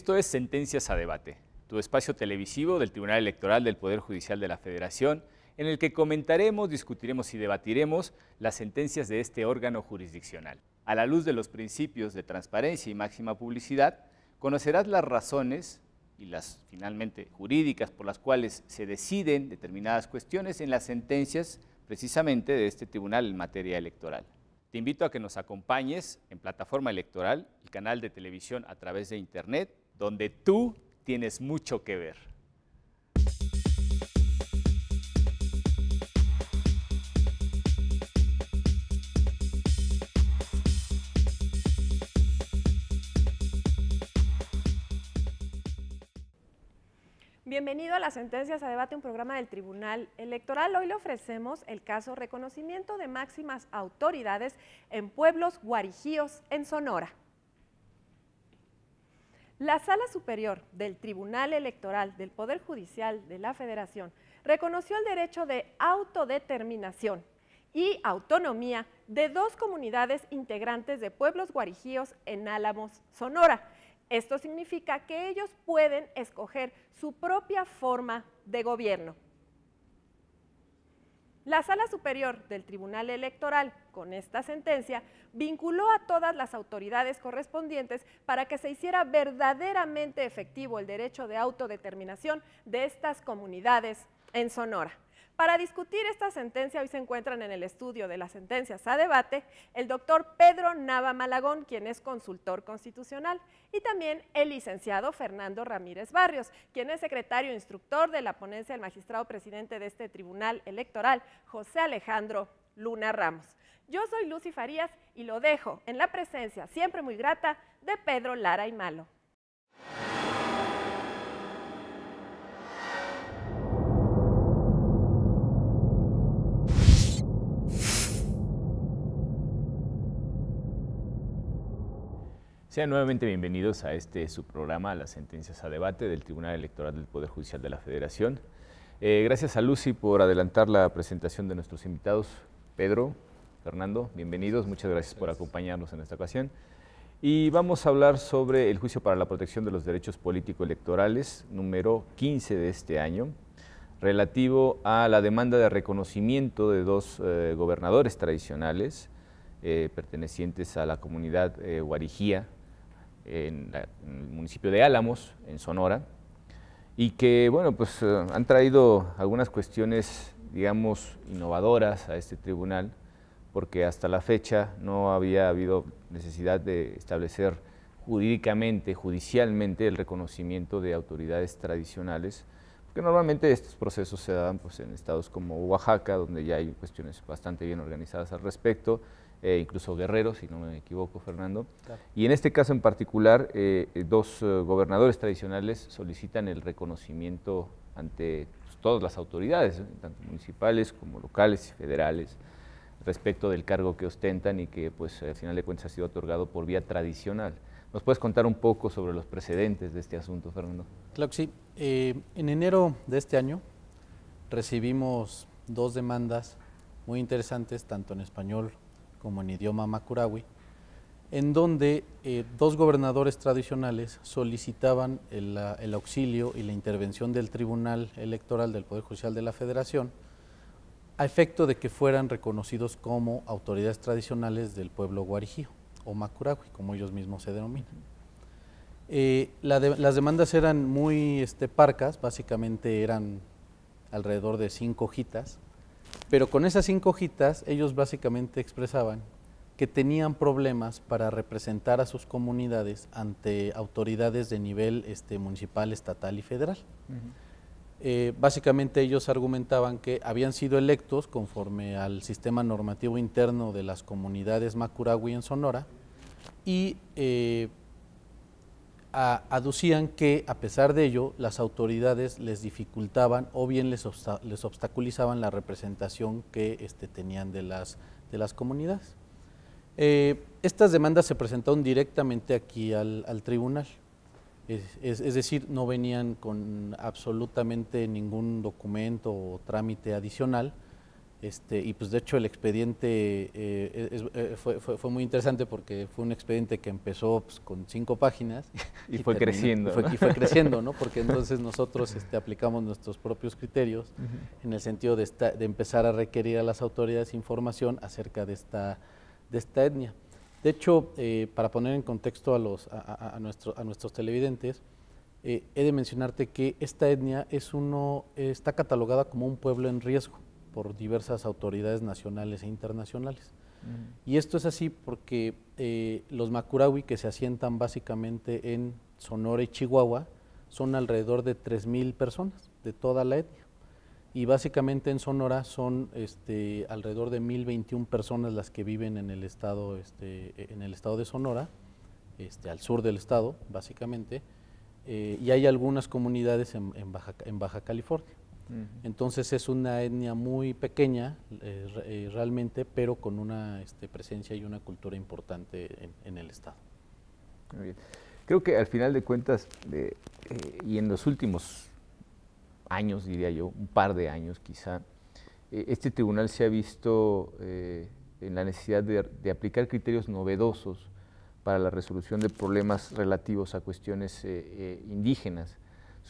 Esto es Sentencias a Debate, tu espacio televisivo del Tribunal Electoral del Poder Judicial de la Federación, en el que comentaremos, discutiremos y debatiremos las sentencias de este órgano jurisdiccional. A la luz de los principios de transparencia y máxima publicidad, conocerás las razones y las finalmente jurídicas por las cuales se deciden determinadas cuestiones en las sentencias precisamente de este tribunal en materia electoral. Te invito a que nos acompañes en plataforma electoral, el canal de televisión a través de internet donde tú tienes mucho que ver. Bienvenido a las sentencias a debate, un programa del Tribunal Electoral. Hoy le ofrecemos el caso reconocimiento de máximas autoridades en pueblos guarijíos en Sonora. La Sala Superior del Tribunal Electoral del Poder Judicial de la Federación reconoció el derecho de autodeterminación y autonomía de dos comunidades integrantes de pueblos guarijíos en Álamos, Sonora. Esto significa que ellos pueden escoger su propia forma de gobierno. La sala superior del Tribunal Electoral, con esta sentencia, vinculó a todas las autoridades correspondientes para que se hiciera verdaderamente efectivo el derecho de autodeterminación de estas comunidades en Sonora. Para discutir esta sentencia, hoy se encuentran en el estudio de las sentencias a debate el doctor Pedro Nava Malagón, quien es consultor constitucional, y también el licenciado Fernando Ramírez Barrios, quien es secretario instructor de la ponencia del magistrado presidente de este tribunal electoral, José Alejandro Luna Ramos. Yo soy Lucy Farías y lo dejo en la presencia siempre muy grata de Pedro Lara y Malo. Sean nuevamente bienvenidos a este su programa, Las Sentencias a Debate del Tribunal Electoral del Poder Judicial de la Federación. Eh, gracias a Lucy por adelantar la presentación de nuestros invitados. Pedro, Fernando, bienvenidos, muchas gracias por acompañarnos en esta ocasión. Y vamos a hablar sobre el juicio para la protección de los derechos político-electorales número 15 de este año, relativo a la demanda de reconocimiento de dos eh, gobernadores tradicionales eh, pertenecientes a la comunidad guarijía en, el municipio de Álamos, en Sonora, y que, bueno, pues eh, han traído algunas cuestiones, digamos, innovadoras a este tribunal, porque hasta la fecha no había habido necesidad de establecer jurídicamente, judicialmente, el reconocimiento de autoridades tradicionales, porque normalmente estos procesos se dan pues, en estados como Oaxaca, donde ya hay cuestiones bastante bien organizadas al respecto, eh, incluso guerreros, si no me equivoco, Fernando. Y en este caso en particular, eh, eh, dos gobernadores tradicionales solicitan el reconocimiento ante pues, todas las autoridades, tanto municipales como locales y federales, respecto del cargo que ostentan y que, pues, al final de cuentas ha sido otorgado por vía tradicional. ¿Nos puedes contar un poco sobre los precedentes de este asunto, Fernando? Claro que sí. en enero de este año recibimos dos demandas muy interesantes, tanto en español como en idioma macurahui, en donde eh, dos gobernadores tradicionales solicitaban el, auxilio y la intervención del Tribunal Electoral del Poder Judicial de la Federación a efecto de que fueran reconocidos como autoridades tradicionales del pueblo guarijío o macurawi, como ellos mismos se denominan. Eh, las demandas eran muy este, parcas, básicamente eran alrededor de cinco hojitas, pero con esas cinco hojitas, ellos básicamente expresaban que tenían problemas para representar a sus comunidades ante autoridades de nivel este, municipal, estatal y federal. Eh, básicamente ellos argumentaban que habían sido electos conforme al sistema normativo interno de las comunidades Macuragui en Sonora y eh, aducían que, a pesar de ello, las autoridades les dificultaban o bien les, les obstaculizaban la representación que este, tenían de las, de las comunidades. Eh, estas demandas se presentaron directamente aquí al, tribunal, es, decir, no venían con absolutamente ningún documento o trámite adicional, este, y pues de hecho el expediente eh, eh, fue, muy interesante porque fue un expediente que empezó pues, con cinco páginas. Y, fue creciendo. Fue, fue creciendo, ¿no? Porque entonces nosotros este, aplicamos nuestros propios criterios en el sentido de, de, empezar a requerir a las autoridades información acerca de esta, de esta etnia. De hecho, eh, para poner en contexto a, los, a, a nuestros televidentes, he de mencionarte que esta etnia es uno, está catalogada como un pueblo en riesgo por diversas autoridades nacionales e internacionales. Y esto es así porque eh, los Macurawi que se asientan básicamente en Sonora y Chihuahua son alrededor de 3.000 personas de toda la etnia. Y básicamente en Sonora son este, alrededor de 1.021 personas las que viven en el estado, este, en el estado de Sonora, este, al sur del estado, básicamente. Eh, y hay algunas comunidades en, Baja, en Baja California. Entonces es una etnia muy pequeña eh, eh, realmente, pero con una este, presencia y una cultura importante en, el Estado. Muy bien. Creo que al final de cuentas, eh, y en los últimos años, diría yo, un par de años quizá, e, este tribunal se ha visto en la necesidad de, aplicar criterios novedosos para la resolución de problemas relativos a cuestiones indígenas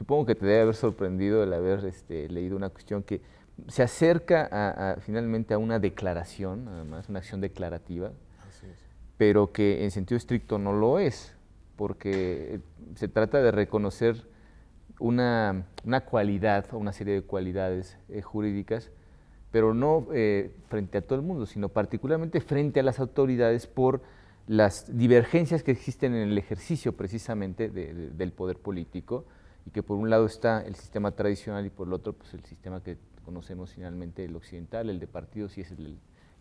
supongo que te debe haber sorprendido el haber este, leído una cuestión que se acerca finalmente a una declaración, además, una acción declarativa, pero que en sentido estricto no lo es, porque se trata de reconocer una, cualidad o una serie de cualidades eh, jurídicas, pero no eh, frente a todo el mundo, sino particularmente frente a las autoridades por las divergencias que existen en el ejercicio precisamente del poder político que por un lado está el sistema tradicional y por el otro pues el sistema que conocemos finalmente el occidental, el de partidos y es el,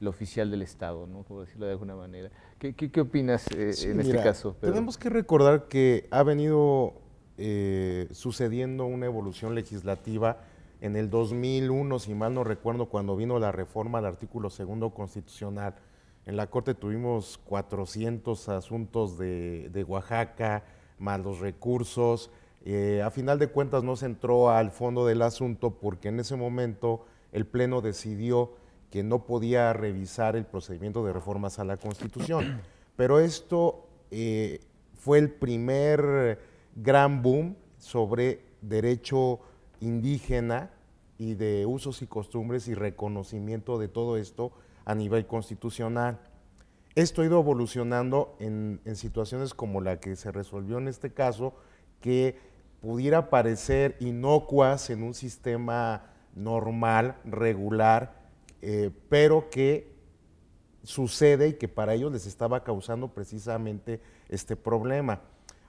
oficial del Estado, ¿no? por decirlo de alguna manera. ¿Qué, qué, opinas eh, en este caso? Tenemos que recordar que ha venido eh, sucediendo una evolución legislativa en el 2001, si mal no recuerdo, cuando vino la reforma al artículo segundo constitucional. En la Corte tuvimos 400 asuntos de, de Oaxaca, más los recursos, eh, a final de cuentas no se entró al fondo del asunto porque en ese momento el Pleno decidió que no podía revisar el procedimiento de reformas a la Constitución. Pero esto eh, fue el primer gran boom sobre derecho indígena y de usos y costumbres y reconocimiento de todo esto a nivel constitucional. Esto ha ido evolucionando en, en situaciones como la que se resolvió en este caso, que pudiera parecer inocuas en un sistema normal, regular, eh, pero que sucede y que para ellos les estaba causando precisamente este problema.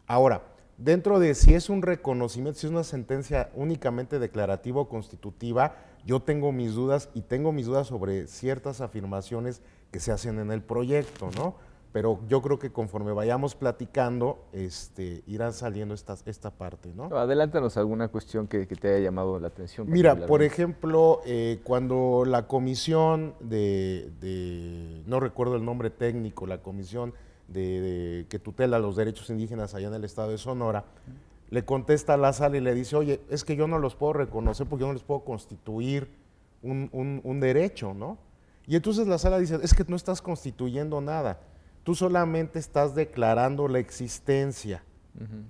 Ahora, dentro de si es un reconocimiento, si es una sentencia únicamente declarativa o constitutiva, yo tengo mis dudas y tengo mis dudas sobre ciertas afirmaciones que se hacen en el proyecto, ¿no? pero yo creo que conforme vayamos platicando, este, irán saliendo esta, esta parte, ¿no? Adelántanos alguna cuestión que, te haya llamado la atención. Mira, por ejemplo, eh, cuando la comisión de, no recuerdo el nombre técnico, la comisión de, que tutela los derechos indígenas allá en el estado de Sonora, le contesta a la sala y le dice, oye, es que yo no los puedo reconocer porque yo no les puedo constituir un, un derecho, ¿no? Y entonces la sala dice, es que no estás constituyendo nada tú solamente estás declarando la existencia,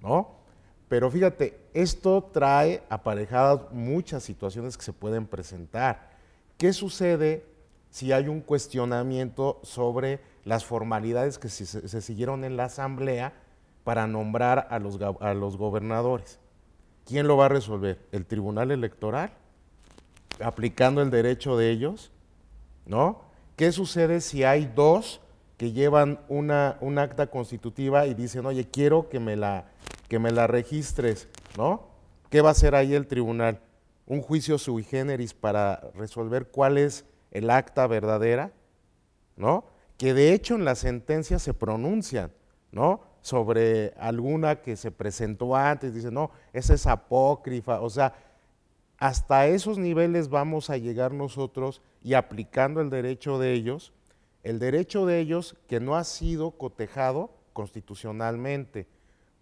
¿no? Pero fíjate, esto trae aparejadas muchas situaciones que se pueden presentar. ¿Qué sucede si hay un cuestionamiento sobre las formalidades que se, siguieron en la asamblea para nombrar a los, a los gobernadores? ¿Quién lo va a resolver? ¿El tribunal electoral? ¿Aplicando el derecho de ellos? ¿No? ¿Qué sucede si hay dos que llevan una, un acta constitutiva y dicen, oye, quiero que me la, que me la registres, ¿no? ¿Qué va a hacer ahí el tribunal? ¿Un juicio sui generis para resolver cuál es el acta verdadera? ¿No? Que de hecho en la sentencia se pronuncian, ¿no? Sobre alguna que se presentó antes, dicen, no, esa es apócrifa, o sea, hasta esos niveles vamos a llegar nosotros y aplicando el derecho de ellos, el derecho de ellos que no ha sido cotejado constitucionalmente.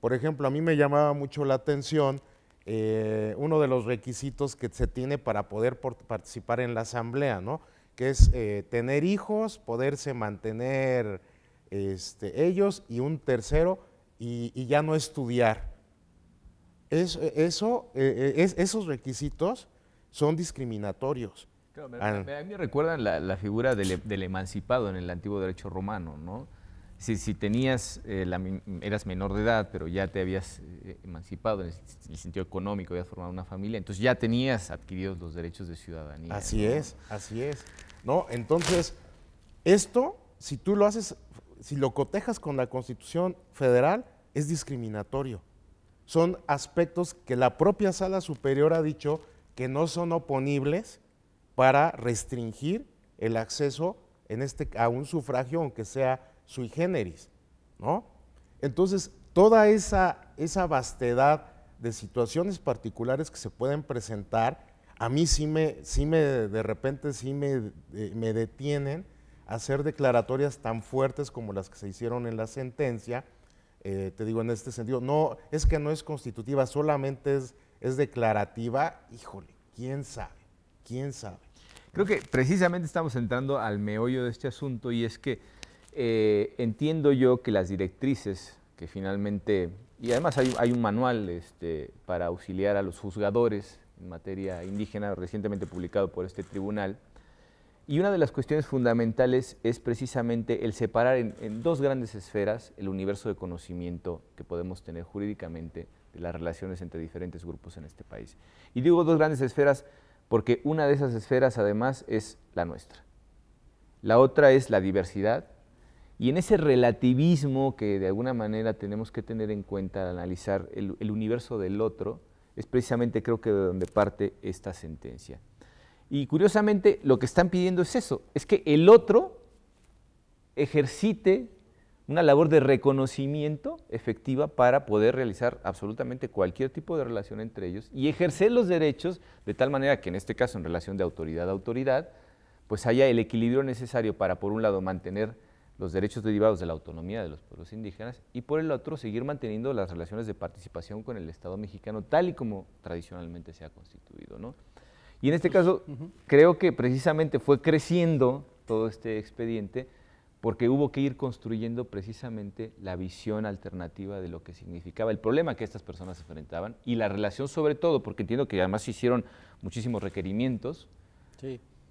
Por ejemplo, a mí me llamaba mucho la atención eh, uno de los requisitos que se tiene para poder participar en la asamblea, ¿no? que es eh, tener hijos, poderse mantener este, ellos y un tercero y, ya no estudiar. Eh, esos requisitos son discriminatorios Ah. a mí me recuerdan la, figura del, emancipado en el antiguo derecho romano, ¿no? Si, tenías, eh, eras menor de edad, pero ya te habías eh, emancipado en el, sentido económico, habías formado una familia, entonces ya tenías adquiridos los derechos de ciudadanía. Así es, así es. entonces, esto, si tú lo haces, si lo cotejas con la Constitución Federal, es discriminatorio. Son aspectos que la propia Sala Superior ha dicho que no son oponibles para restringir el acceso en este, a un sufragio, aunque sea sui generis. ¿no? Entonces, toda esa, esa vastedad de situaciones particulares que se pueden presentar, a mí sí me, sí me de repente sí me, detienen a hacer declaratorias tan fuertes como las que se hicieron en la sentencia, eh, te digo en este sentido, no, es que no es constitutiva, solamente es, es declarativa, híjole, quién sabe, quién sabe. Creo que precisamente estamos entrando al meollo de este asunto y es que eh, entiendo yo que las directrices que finalmente, y además hay, un manual este, para auxiliar a los juzgadores en materia indígena recientemente publicado por este tribunal, y una de las cuestiones fundamentales es precisamente el separar en, en, dos grandes esferas el universo de conocimiento que podemos tener jurídicamente de las relaciones entre diferentes grupos en este país. Y digo dos grandes esferas porque una de esas esferas además es la nuestra. La otra es la diversidad, y en ese relativismo que de alguna manera tenemos que tener en cuenta al analizar el, universo del otro, es precisamente creo que de donde parte esta sentencia. Y curiosamente lo que están pidiendo es eso, es que el otro ejercite una labor de reconocimiento efectiva para poder realizar absolutamente cualquier tipo de relación entre ellos y ejercer los derechos de tal manera que en este caso en relación de autoridad a autoridad, pues haya el equilibrio necesario para por un lado mantener los derechos derivados de la autonomía de los pueblos indígenas y por el otro seguir manteniendo las relaciones de participación con el Estado mexicano tal y como tradicionalmente se ha constituido. ¿no? Y en este caso creo que precisamente fue creciendo todo este expediente porque hubo que ir construyendo precisamente la visión alternativa de lo que significaba el problema que estas personas enfrentaban y la relación sobre todo, porque entiendo que además se hicieron muchísimos requerimientos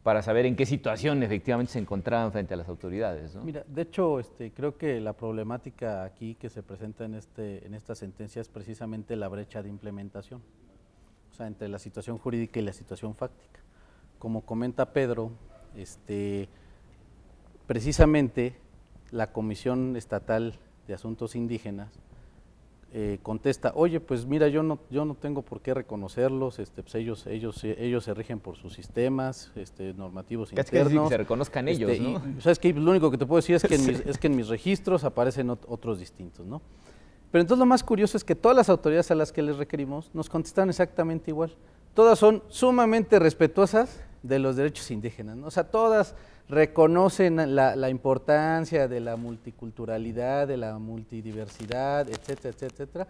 para saber en qué situación efectivamente se encontraban frente a las autoridades. Mira, de hecho, este, creo que la problemática aquí que se presenta en, este, en esta sentencia es precisamente la brecha de implementación, o sea, entre la situación jurídica y la situación fáctica. Como comenta Pedro, este precisamente la Comisión Estatal de Asuntos Indígenas eh, contesta, oye, pues mira, yo no, yo no tengo por qué reconocerlos, este, pues ellos, ellos, se rigen por sus sistemas, este, normativos internos. Que, es que se reconozcan este, ellos, ¿no? Lo único que te puedo decir es que en, mis, es que en mis registros aparecen otros distintos, ¿no? Pero entonces lo más curioso es que todas las autoridades a las que les requerimos nos contestaron exactamente igual. Todas son sumamente respetuosas de los derechos indígenas, ¿no? O sea, todas reconocen la, importancia de la multiculturalidad, de la multidiversidad, etcétera, etcétera.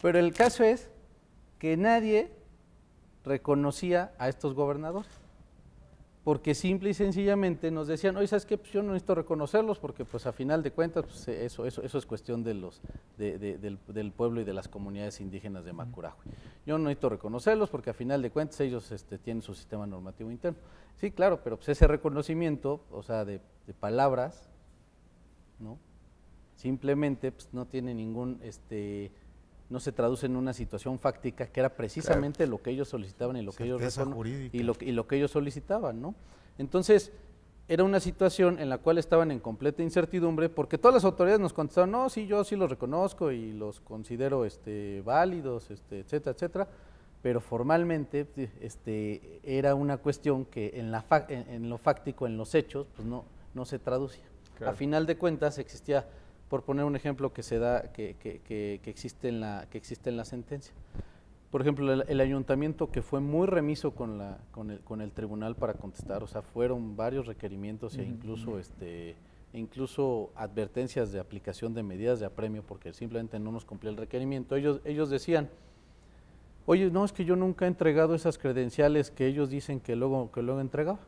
Pero el caso es que nadie reconocía a estos gobernadores, porque simple y sencillamente nos decían, oye, ¿sabes qué? Pues yo no necesito reconocerlos porque pues a final de cuentas pues, eh, eso, eso, eso es cuestión de los, del, pueblo y de las comunidades indígenas de Macurajue. Yo no necesito reconocerlos porque a final de cuentas ellos este, tienen su sistema normativo interno. Sí, claro, pero pues, ese reconocimiento, o sea, de, palabras, ¿no? Simplemente pues, no tiene ningún, este, no se traduce en una situación fáctica que era precisamente lo que ellos solicitaban y lo que ellos y lo, que ellos solicitaban, ¿no? Entonces, era una situación en la cual estaban en completa incertidumbre porque todas las autoridades nos contestaron, no, sí, yo sí los reconozco y los considero este, válidos, este, etcétera, etcétera pero formalmente pues, este, era una cuestión que en, lo fáctico, en los hechos, pues no, no se traducía. A final de cuentas existía, por poner un ejemplo que se da, que, existe, en la, que existe la sentencia. Por ejemplo, el, ayuntamiento que fue muy remiso con, el, tribunal para contestar, o sea, fueron varios requerimientos e incluso este, e incluso advertencias de aplicación de medidas de apremio porque simplemente no nos cumplía el requerimiento. Ellos, ellos decían, oye, no, es que yo nunca he entregado esas credenciales que ellos dicen que luego, que luego entregaba.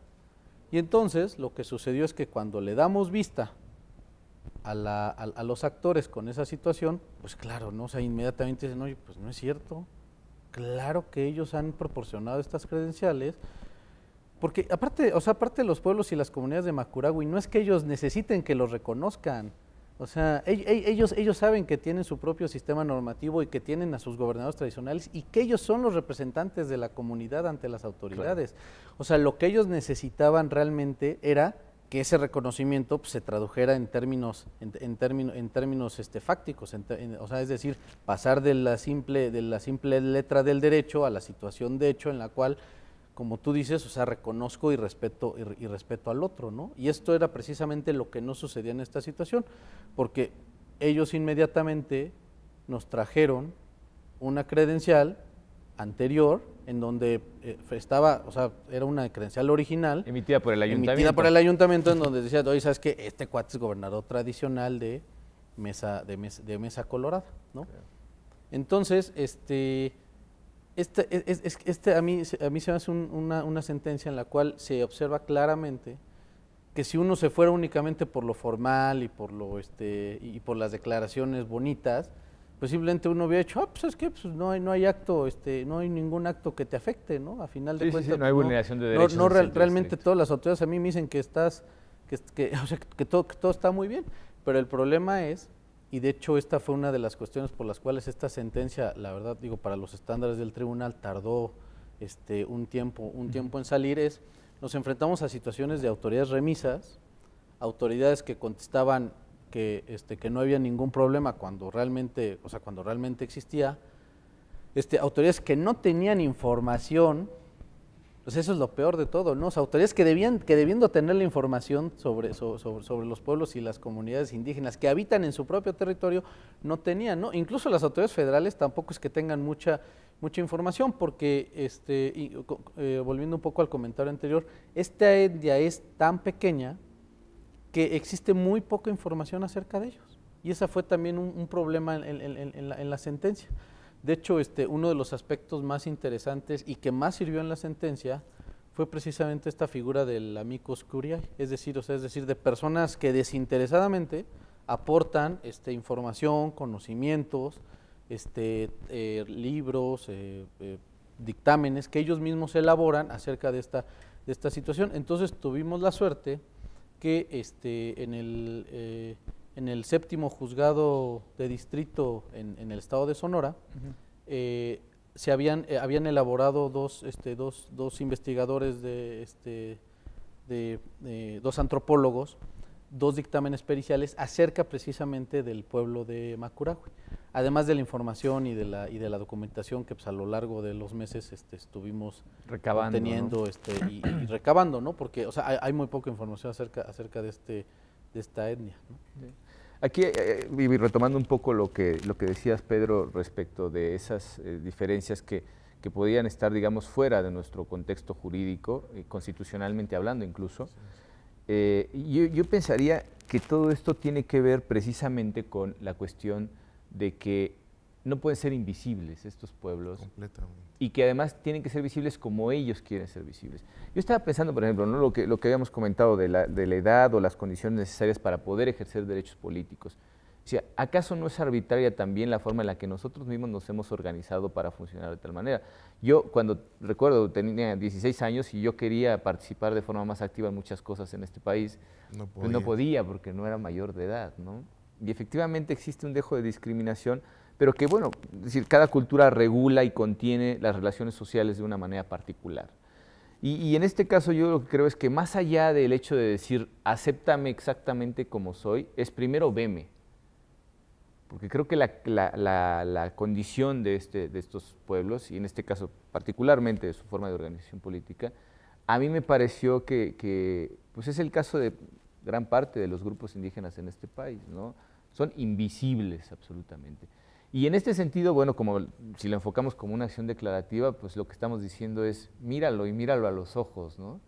Y entonces lo que sucedió es que cuando le damos vista a, los actores con esa situación, pues claro, ¿no? inmediatamente dicen, oye, pues no es cierto. Claro que ellos han proporcionado estas credenciales, porque aparte, o sea, aparte de los pueblos y las comunidades de Macuragui, no es que ellos necesiten que los reconozcan, o sea, ellos, ellos saben que tienen su propio sistema normativo y que tienen a sus gobernadores tradicionales y que ellos son los representantes de la comunidad ante las autoridades. O sea, lo que ellos necesitaban realmente era que ese reconocimiento pues, se tradujera en términos, en, en términos este, fácticos, o sea, es decir, pasar de la, simple, de la simple letra del derecho a la situación de hecho en la cual como tú dices, o sea, reconozco y respeto, y, respeto al otro, ¿no? Y esto era precisamente lo que no sucedía en esta situación, porque ellos inmediatamente nos trajeron una credencial anterior en donde eh, estaba, o sea, era una credencial original. Emitida por el ayuntamiento. Emitida por el ayuntamiento en donde decía, oye, ¿sabes qué? Este cuate es gobernador tradicional de Mesa, de mesa, de mesa Colorada, ¿no? Entonces, este, este, e, es, este a, mí, a mí se me hace una, sentencia en la cual se observa claramente que si uno se fuera únicamente por lo formal y por, lo, este, y por las declaraciones bonitas, posiblemente pues uno hubiera dicho, ah, pues es que pues, no, hay, no hay acto, este, no hay ningún acto que te afecte, ¿no? A final de cuentas. no hay vulneración de derechos. No, realmente todas las autoridades a mí me dicen que estás, que, que, todo, que todo está muy bien, pero el problema es y de hecho esta fue una de las cuestiones por las cuales esta sentencia, la verdad digo, para los estándares del tribunal tardó este, un, tiempo, un tiempo en salir, es nos enfrentamos a situaciones de autoridades remisas, autoridades que contestaban que, este, que no había ningún problema cuando realmente, o sea, cuando realmente existía, este, autoridades que no tenían información pues eso es lo peor de todo, ¿no? autoridades que, debían, que debiendo tener la información sobre, sobre, los pueblos y las comunidades indígenas que habitan en su propio territorio, no tenían, ¿no? Incluso las autoridades federales tampoco es que tengan mucha, mucha información, porque, este, y, eh, volviendo un poco al comentario anterior, esta etnia es tan pequeña que existe muy poca información acerca de ellos. Y esa fue también un, problema en la sentencia. De hecho, este, uno de los aspectos más interesantes y que más sirvió en la sentencia fue precisamente esta figura del amigo curiae, es decir, o sea, es decir, de personas que desinteresadamente aportan este, información, conocimientos, este, eh, libros, eh, eh, dictámenes que ellos mismos elaboran acerca de esta, de esta situación. Entonces tuvimos la suerte que este, en el en el séptimo juzgado de distrito en, el estado de Sonora, eh, se habían, eh, habían elaborado dos, este, dos, dos investigadores, de, este, de, dos antropólogos, dos dictámenes periciales acerca precisamente del pueblo de Macurahue. Además de la información y de la, y de la documentación que pues, a lo largo de los meses este, estuvimos teniendo este, y, recabando, ¿no? Porque o sea, hay, muy poca información acerca, acerca de, este, de esta etnia. ¿no? Aquí, eh, eh, retomando un poco lo que, lo que decías, Pedro, respecto de esas eh, diferencias que, podían estar, digamos, fuera de nuestro contexto jurídico, constitucionalmente hablando incluso, Yo, yo, pensaría que todo esto tiene que ver precisamente con la cuestión de que no pueden ser invisibles estos pueblos. Completamente y que además tienen que ser visibles como ellos quieren ser visibles. Yo estaba pensando, por ejemplo, ¿no? lo, que, lo que habíamos comentado de la, edad o las condiciones necesarias para poder ejercer derechos políticos. O sea, ¿acaso no es arbitraria también la forma en la que nosotros mismos nos hemos organizado para funcionar de tal manera? Yo cuando recuerdo tenía 16 años y yo quería participar de forma más activa en muchas cosas en este país, no pues podía, no podía porque no era mayor de edad, ¿no? Y efectivamente existe un dejo de discriminación pero que, bueno, es decir, cada cultura regula y contiene las relaciones sociales de una manera particular. Y, en este caso yo lo que creo es que más allá del hecho de decir, acéptame exactamente como soy, es primero veme. Porque creo que la, la, la, condición este, de, estos pueblos, y en este caso particularmente de su forma de organización política, a mí me pareció que, pues es el caso de gran parte de los grupos indígenas en este país, ¿no? Son invisibles absolutamente. Y en este sentido, bueno, como si lo enfocamos como una acción declarativa, pues lo que estamos diciendo es míralo y míralo a los ojos, ¿no?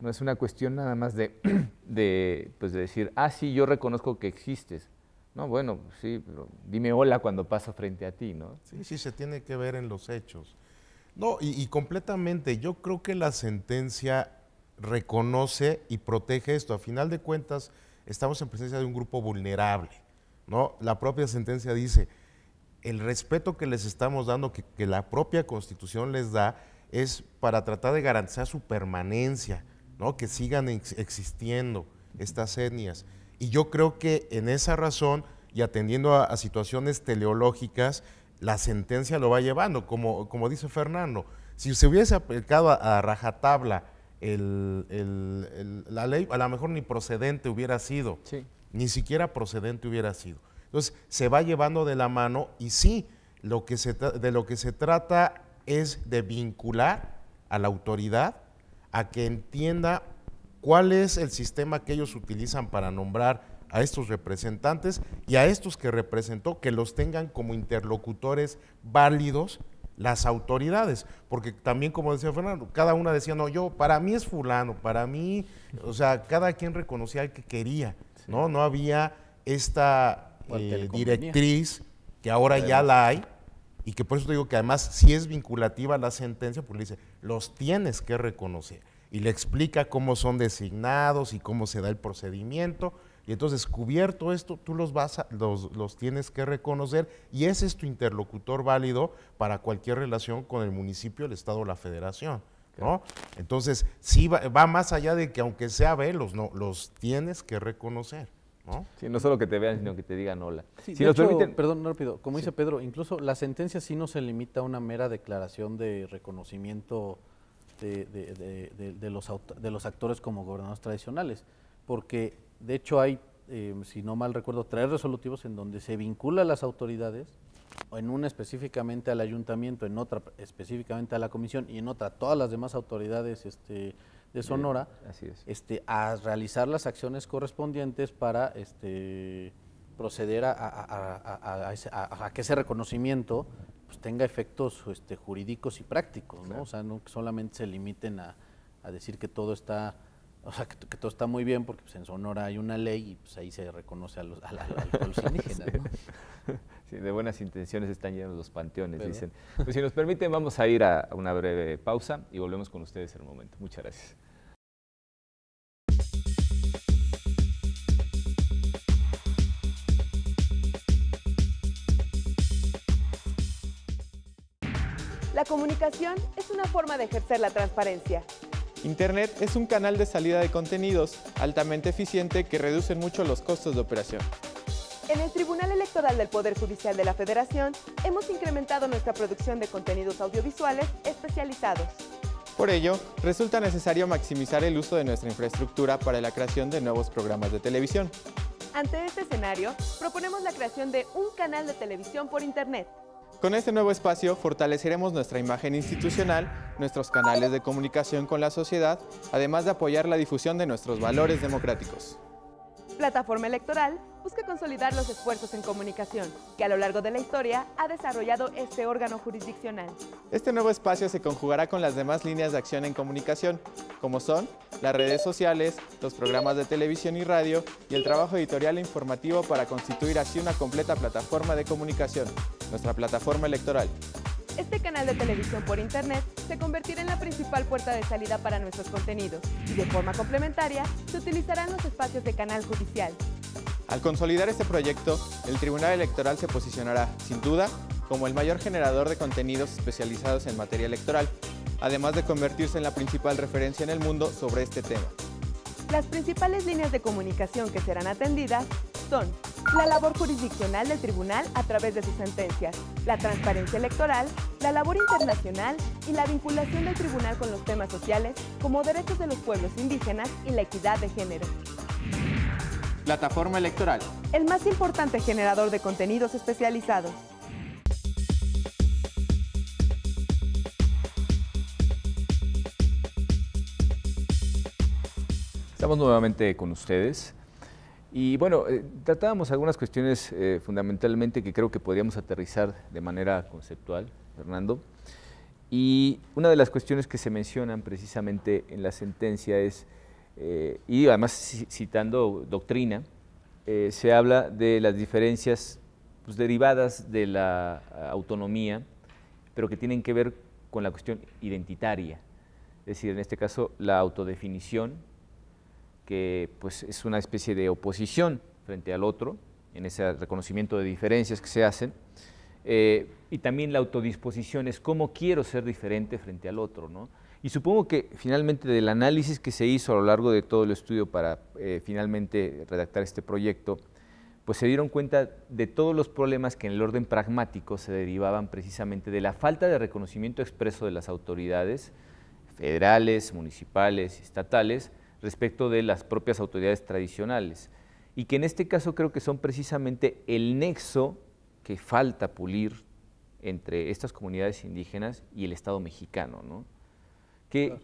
No es una cuestión nada más de, pues decir, ah, sí, yo reconozco que existes. No, bueno, sí, dime hola cuando paso frente a ti, ¿no? Sí, sí, se tiene que ver en los hechos. No, y, y completamente, yo creo que la sentencia reconoce y protege esto. A final de cuentas, estamos en presencia de un grupo vulnerable, ¿no? La propia sentencia dice, el respeto que les estamos dando, que, la propia Constitución les da, es para tratar de garantizar su permanencia, ¿no? que sigan existiendo estas etnias. Y yo creo que en esa razón y atendiendo a, situaciones teleológicas, la sentencia lo va llevando, como, como dice Fernando. Si se hubiese aplicado a, rajatabla la ley, a lo mejor ni procedente hubiera sido, ni siquiera procedente hubiera sido. Entonces, se va llevando de la mano y sí, lo que se de lo que se trata es de vincular a la autoridad a que entienda cuál es el sistema que ellos utilizan para nombrar a estos representantes y a estos que representó, que los tengan como interlocutores válidos las autoridades, porque también como decía Fernando, cada una decía, no, yo, para mí es fulano, para mí, o sea, cada quien reconocía al que quería, ¿no? No había esta eh, directriz que ahora ya la hay y que por eso te digo que además si es vinculativa la sentencia, porque le dice, los tienes que reconocer. Y le explica cómo son designados y cómo se da el procedimiento. Y entonces, cubierto esto, tú los, vas a, los, tienes que reconocer y ese es tu interlocutor válido para cualquier relación con el municipio, el Estado o la Federación. ¿no? Entonces, sí va, va, más allá de que aunque sea velos, no, los tienes que reconocer. ¿no? Sí, no solo que te vean, sino que te digan hola. si nos permiten... Perdón, Como dice Pedro, incluso la sentencia sí no se limita a una mera declaración de reconocimiento de, de, de, de los, actores como gobernadores tradicionales, porque de hecho hay, eh, si no mal recuerdo, tres resolutivos en donde se vincula a las autoridades, en una específicamente al ayuntamiento, en otra específicamente a la comisión y en otra a todas las demás autoridades este, de Sonora este, a realizar las acciones correspondientes para este, proceder a, que ese reconocimiento pues, tenga efectos este, jurídicos y prácticos, ¿no? o sea, no solamente se limiten a decir que todo está o sea, que, todo está muy bien porque pues, en Sonora hay una ley y pues, ahí se reconoce a los, indígenas. de buenas intenciones están llenos los panteones, dicen. Pues si nos permiten, vamos a ir a una breve pausa y volvemos con ustedes en un momento. Muchas gracias. La comunicación es una forma de ejercer la transparencia Internet es un canal de salida de contenidos altamente eficiente que reduce mucho los costos de operación. En el Tribunal Electoral del Poder Judicial de la Federación hemos incrementado nuestra producción de contenidos audiovisuales especializados. Por ello, resulta necesario maximizar el uso de nuestra infraestructura para la creación de nuevos programas de televisión. Ante este escenario, proponemos la creación de un canal de televisión por Internet, con este nuevo espacio fortaleceremos nuestra imagen institucional, nuestros canales de comunicación con la sociedad, además de apoyar la difusión de nuestros valores democráticos. Plataforma Electoral busca consolidar los esfuerzos en comunicación que a lo largo de la historia ha desarrollado este órgano jurisdiccional. Este nuevo espacio se conjugará con las demás líneas de acción en comunicación, como son las redes sociales, los programas de televisión y radio y el trabajo editorial e informativo para constituir así una completa plataforma de comunicación, nuestra plataforma electoral. Este canal de televisión por Internet se convertirá en la principal puerta de salida para nuestros contenidos y de forma complementaria se utilizarán los espacios de canal judicial. Al consolidar este proyecto, el Tribunal Electoral se posicionará, sin duda, como el mayor generador de contenidos especializados en materia electoral, además de convertirse en la principal referencia en el mundo sobre este tema. Las principales líneas de comunicación que serán atendidas la labor jurisdiccional del tribunal a través de sus sentencias, la transparencia electoral, la labor internacional y la vinculación del tribunal con los temas sociales como derechos de los pueblos indígenas y la equidad de género. Plataforma electoral. El más importante generador de contenidos especializados. Estamos nuevamente con ustedes. Y bueno, eh, tratábamos algunas cuestiones eh, fundamentalmente que creo que podríamos aterrizar de manera conceptual, Fernando. Y una de las cuestiones que se mencionan precisamente en la sentencia es, eh, y además citando doctrina, se habla de las diferencias pues, derivadas de la autonomía, pero que tienen que ver con la cuestión identitaria. Es decir, en este caso, la autodefinición que pues, es una especie de oposición frente al otro, en ese reconocimiento de diferencias que se hacen. Eh, y también la autodisposición es cómo quiero ser diferente frente al otro. Y supongo que finalmente del análisis que se hizo a lo largo de todo el estudio para eh, finalmente redactar este proyecto, pues se dieron cuenta de todos los problemas que en el orden pragmático se derivaban precisamente de la falta de reconocimiento expreso de las autoridades federales, municipales, y estatales, respecto de las propias autoridades tradicionales. Y que en este caso creo que son precisamente el nexo que falta pulir entre estas comunidades indígenas y el Estado mexicano. ¿no?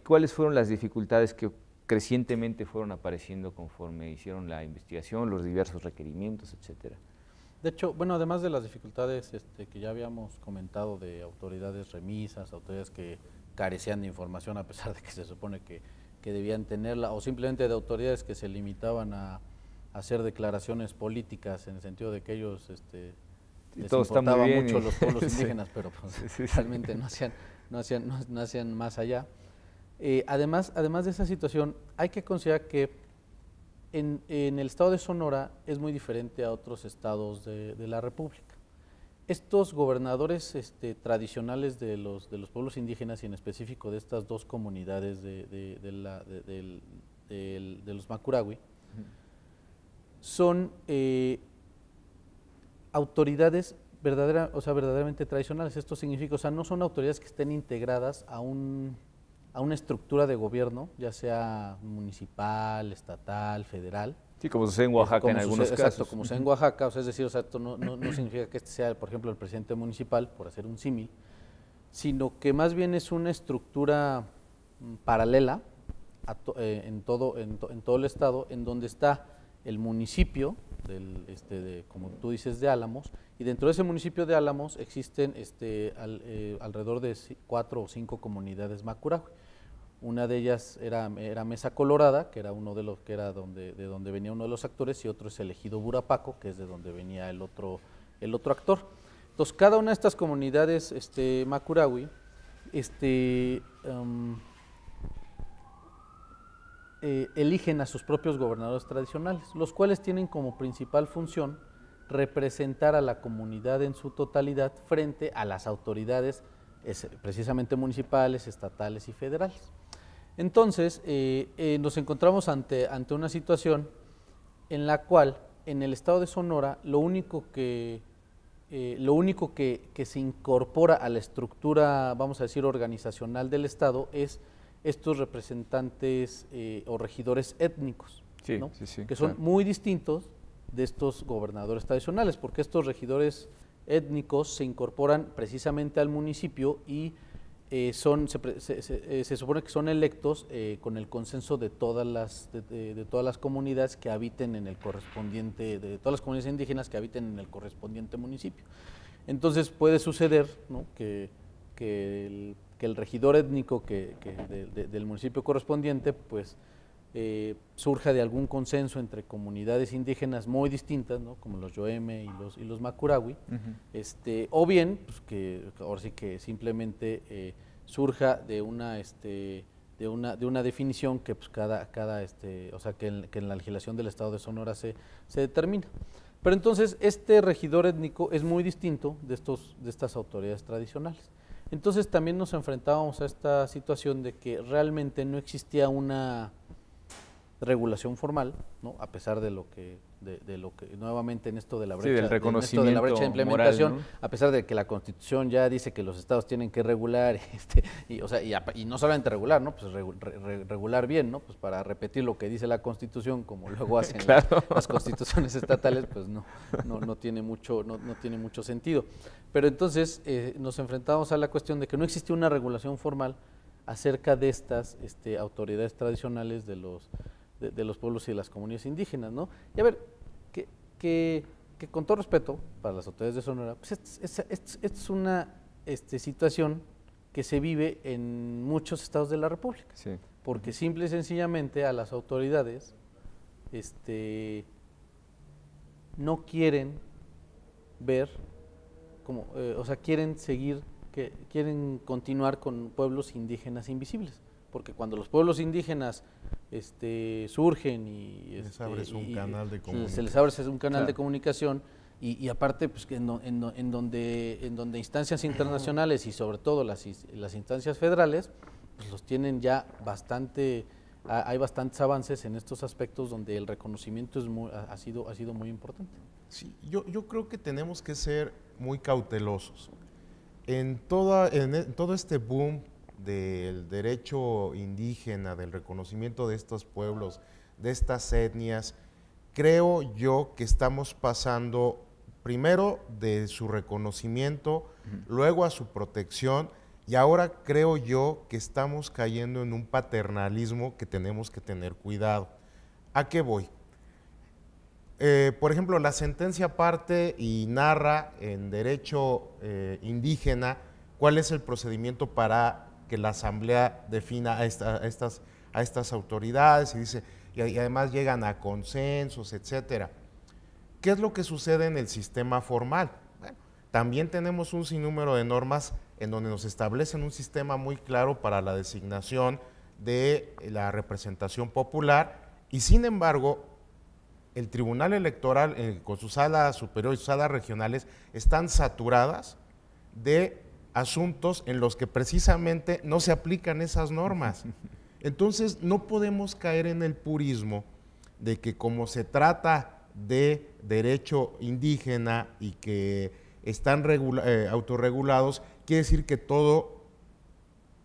¿Cuáles fueron las dificultades que crecientemente fueron apareciendo conforme hicieron la investigación, los diversos requerimientos, etcétera? De hecho, bueno, además de las dificultades este, que ya habíamos comentado de autoridades remisas, autoridades que carecían de información a pesar de que se supone que que debían tenerla, o simplemente de autoridades que se limitaban a, hacer declaraciones políticas, en el sentido de que ellos este, les mucho los pueblos indígenas, pero pues, realmente no hacían, no, hacían, no, hacían más allá. Eh, además, además de esa situación, hay que considerar que en, en, el estado de Sonora es muy diferente a otros estados de la República. Estos gobernadores este, tradicionales de los, pueblos indígenas y en específico de estas dos comunidades de, los Macuragui, son eh, autoridades verdadera, o sea, verdaderamente tradicionales. Esto significa, o sea, no son autoridades que estén integradas a, un, a una estructura de gobierno, ya sea municipal, estatal, federal, Sí, como sucede en eh, Oaxaca en algunos casos. Exacto, como sucede en Oaxaca, o sea, es decir, no, no, significa que este sea, por ejemplo, el presidente municipal, por hacer un símil, sino que más bien es una estructura mm, paralela eh, en, todo, en, todo el estado, en donde está el municipio, del, este, como tú dices, de Álamos, y dentro de ese municipio de Álamos existen este, eh, alrededor de cuatro o cinco comunidades macura. Una de ellas era, Mesa Colorada, que era uno de los que era donde, de donde venía uno de los actores, y otro es el ejido Burapaco, que es de donde venía el otro, actor. Entonces, cada una de estas comunidades este, este em, eh, eligen a sus propios gobernadores tradicionales, los cuales tienen como principal función representar a la comunidad en su totalidad frente a las autoridades precisamente municipales, estatales y federales. Entonces, eh, eh, nos encontramos ante, una situación en la cual en el estado de Sonora lo único que, eh, lo único que, se incorpora a la estructura, vamos a decir, organizacional del estado es estos representantes o regidores étnicos, que son muy distintos de estos gobernadores tradicionales, porque estos regidores étnicos se incorporan precisamente al municipio y eh, son, eh, se, supone que son electos eh, con el consenso de todas las de, todas las comunidades que habiten en el correspondiente de todas las comunidades indígenas que habiten en el correspondiente municipio entonces puede suceder que, que, el, regidor étnico que, del municipio correspondiente pues eh, surja de algún consenso entre comunidades indígenas muy distintas, como los Yoeme y los, y este, o bien, pues, que ahora sí que simplemente eh, surja de una, este, de una, de una definición que pues, cada, cada este, o sea, que en, la legislación del Estado de Sonora se, se determina. Pero entonces este regidor étnico es muy distinto de, estos, de estas autoridades tradicionales. Entonces también nos enfrentábamos a esta situación de que realmente no existía una, regulación formal, ¿no? a pesar de lo que, de, lo que nuevamente en esto de la brecha, de la brecha de implementación, a pesar de que la Constitución ya dice que los estados tienen que regular, este, y, o sea, y, no solamente regular, ¿no? Pues regular bien, ¿no? Pues para repetir lo que dice la Constitución, como luego hacen las, constituciones estatales, pues no, no, tiene mucho, no, tiene mucho sentido. Pero entonces eh, nos enfrentamos a la cuestión de que no existe una regulación formal acerca de estas este, autoridades tradicionales de los de, los pueblos y de las comunidades indígenas, ¿no? Y a ver, que, que, con todo respeto para las autoridades de Sonora, pues es, es, es, una este, situación que se vive en muchos estados de la República. Porque simple y sencillamente a las autoridades este, no quieren ver, como, eh, o sea, quieren seguir, que, quieren continuar con pueblos indígenas invisibles porque cuando los pueblos indígenas este, surgen y... Este, les un canal de comunicación. Se les abre un canal de comunicación y, aparte pues, en, en, donde, en donde instancias internacionales y sobre todo las, las instancias federales pues los tienen ya bastante... Hay bastantes avances en estos aspectos donde el reconocimiento es ha, sido, ha sido muy importante. Sí, yo, yo creo que tenemos que ser muy cautelosos. En, toda, en, todo este boom del derecho indígena, del reconocimiento de estos pueblos, de estas etnias, creo yo que estamos pasando primero de su reconocimiento, luego a su protección y ahora creo yo que estamos cayendo en un paternalismo que tenemos que tener cuidado. ¿A qué voy? Eh, por ejemplo, la sentencia parte y narra en derecho eh, indígena cuál es el procedimiento para que la Asamblea defina a, estas, a estas, autoridades y, dice, y, además llegan a consensos, etcétera. ¿Qué es lo que sucede en el sistema formal? también tenemos un sinnúmero de normas en donde nos establecen un sistema muy claro para la designación de la representación popular y sin embargo el Tribunal Electoral eh, con sus salas superiores y sus salas regionales están saturadas de asuntos en los que precisamente no se aplican esas normas. Entonces, no podemos caer en el purismo de que como se trata de derecho indígena y que están eh, autorregulados, quiere decir que todo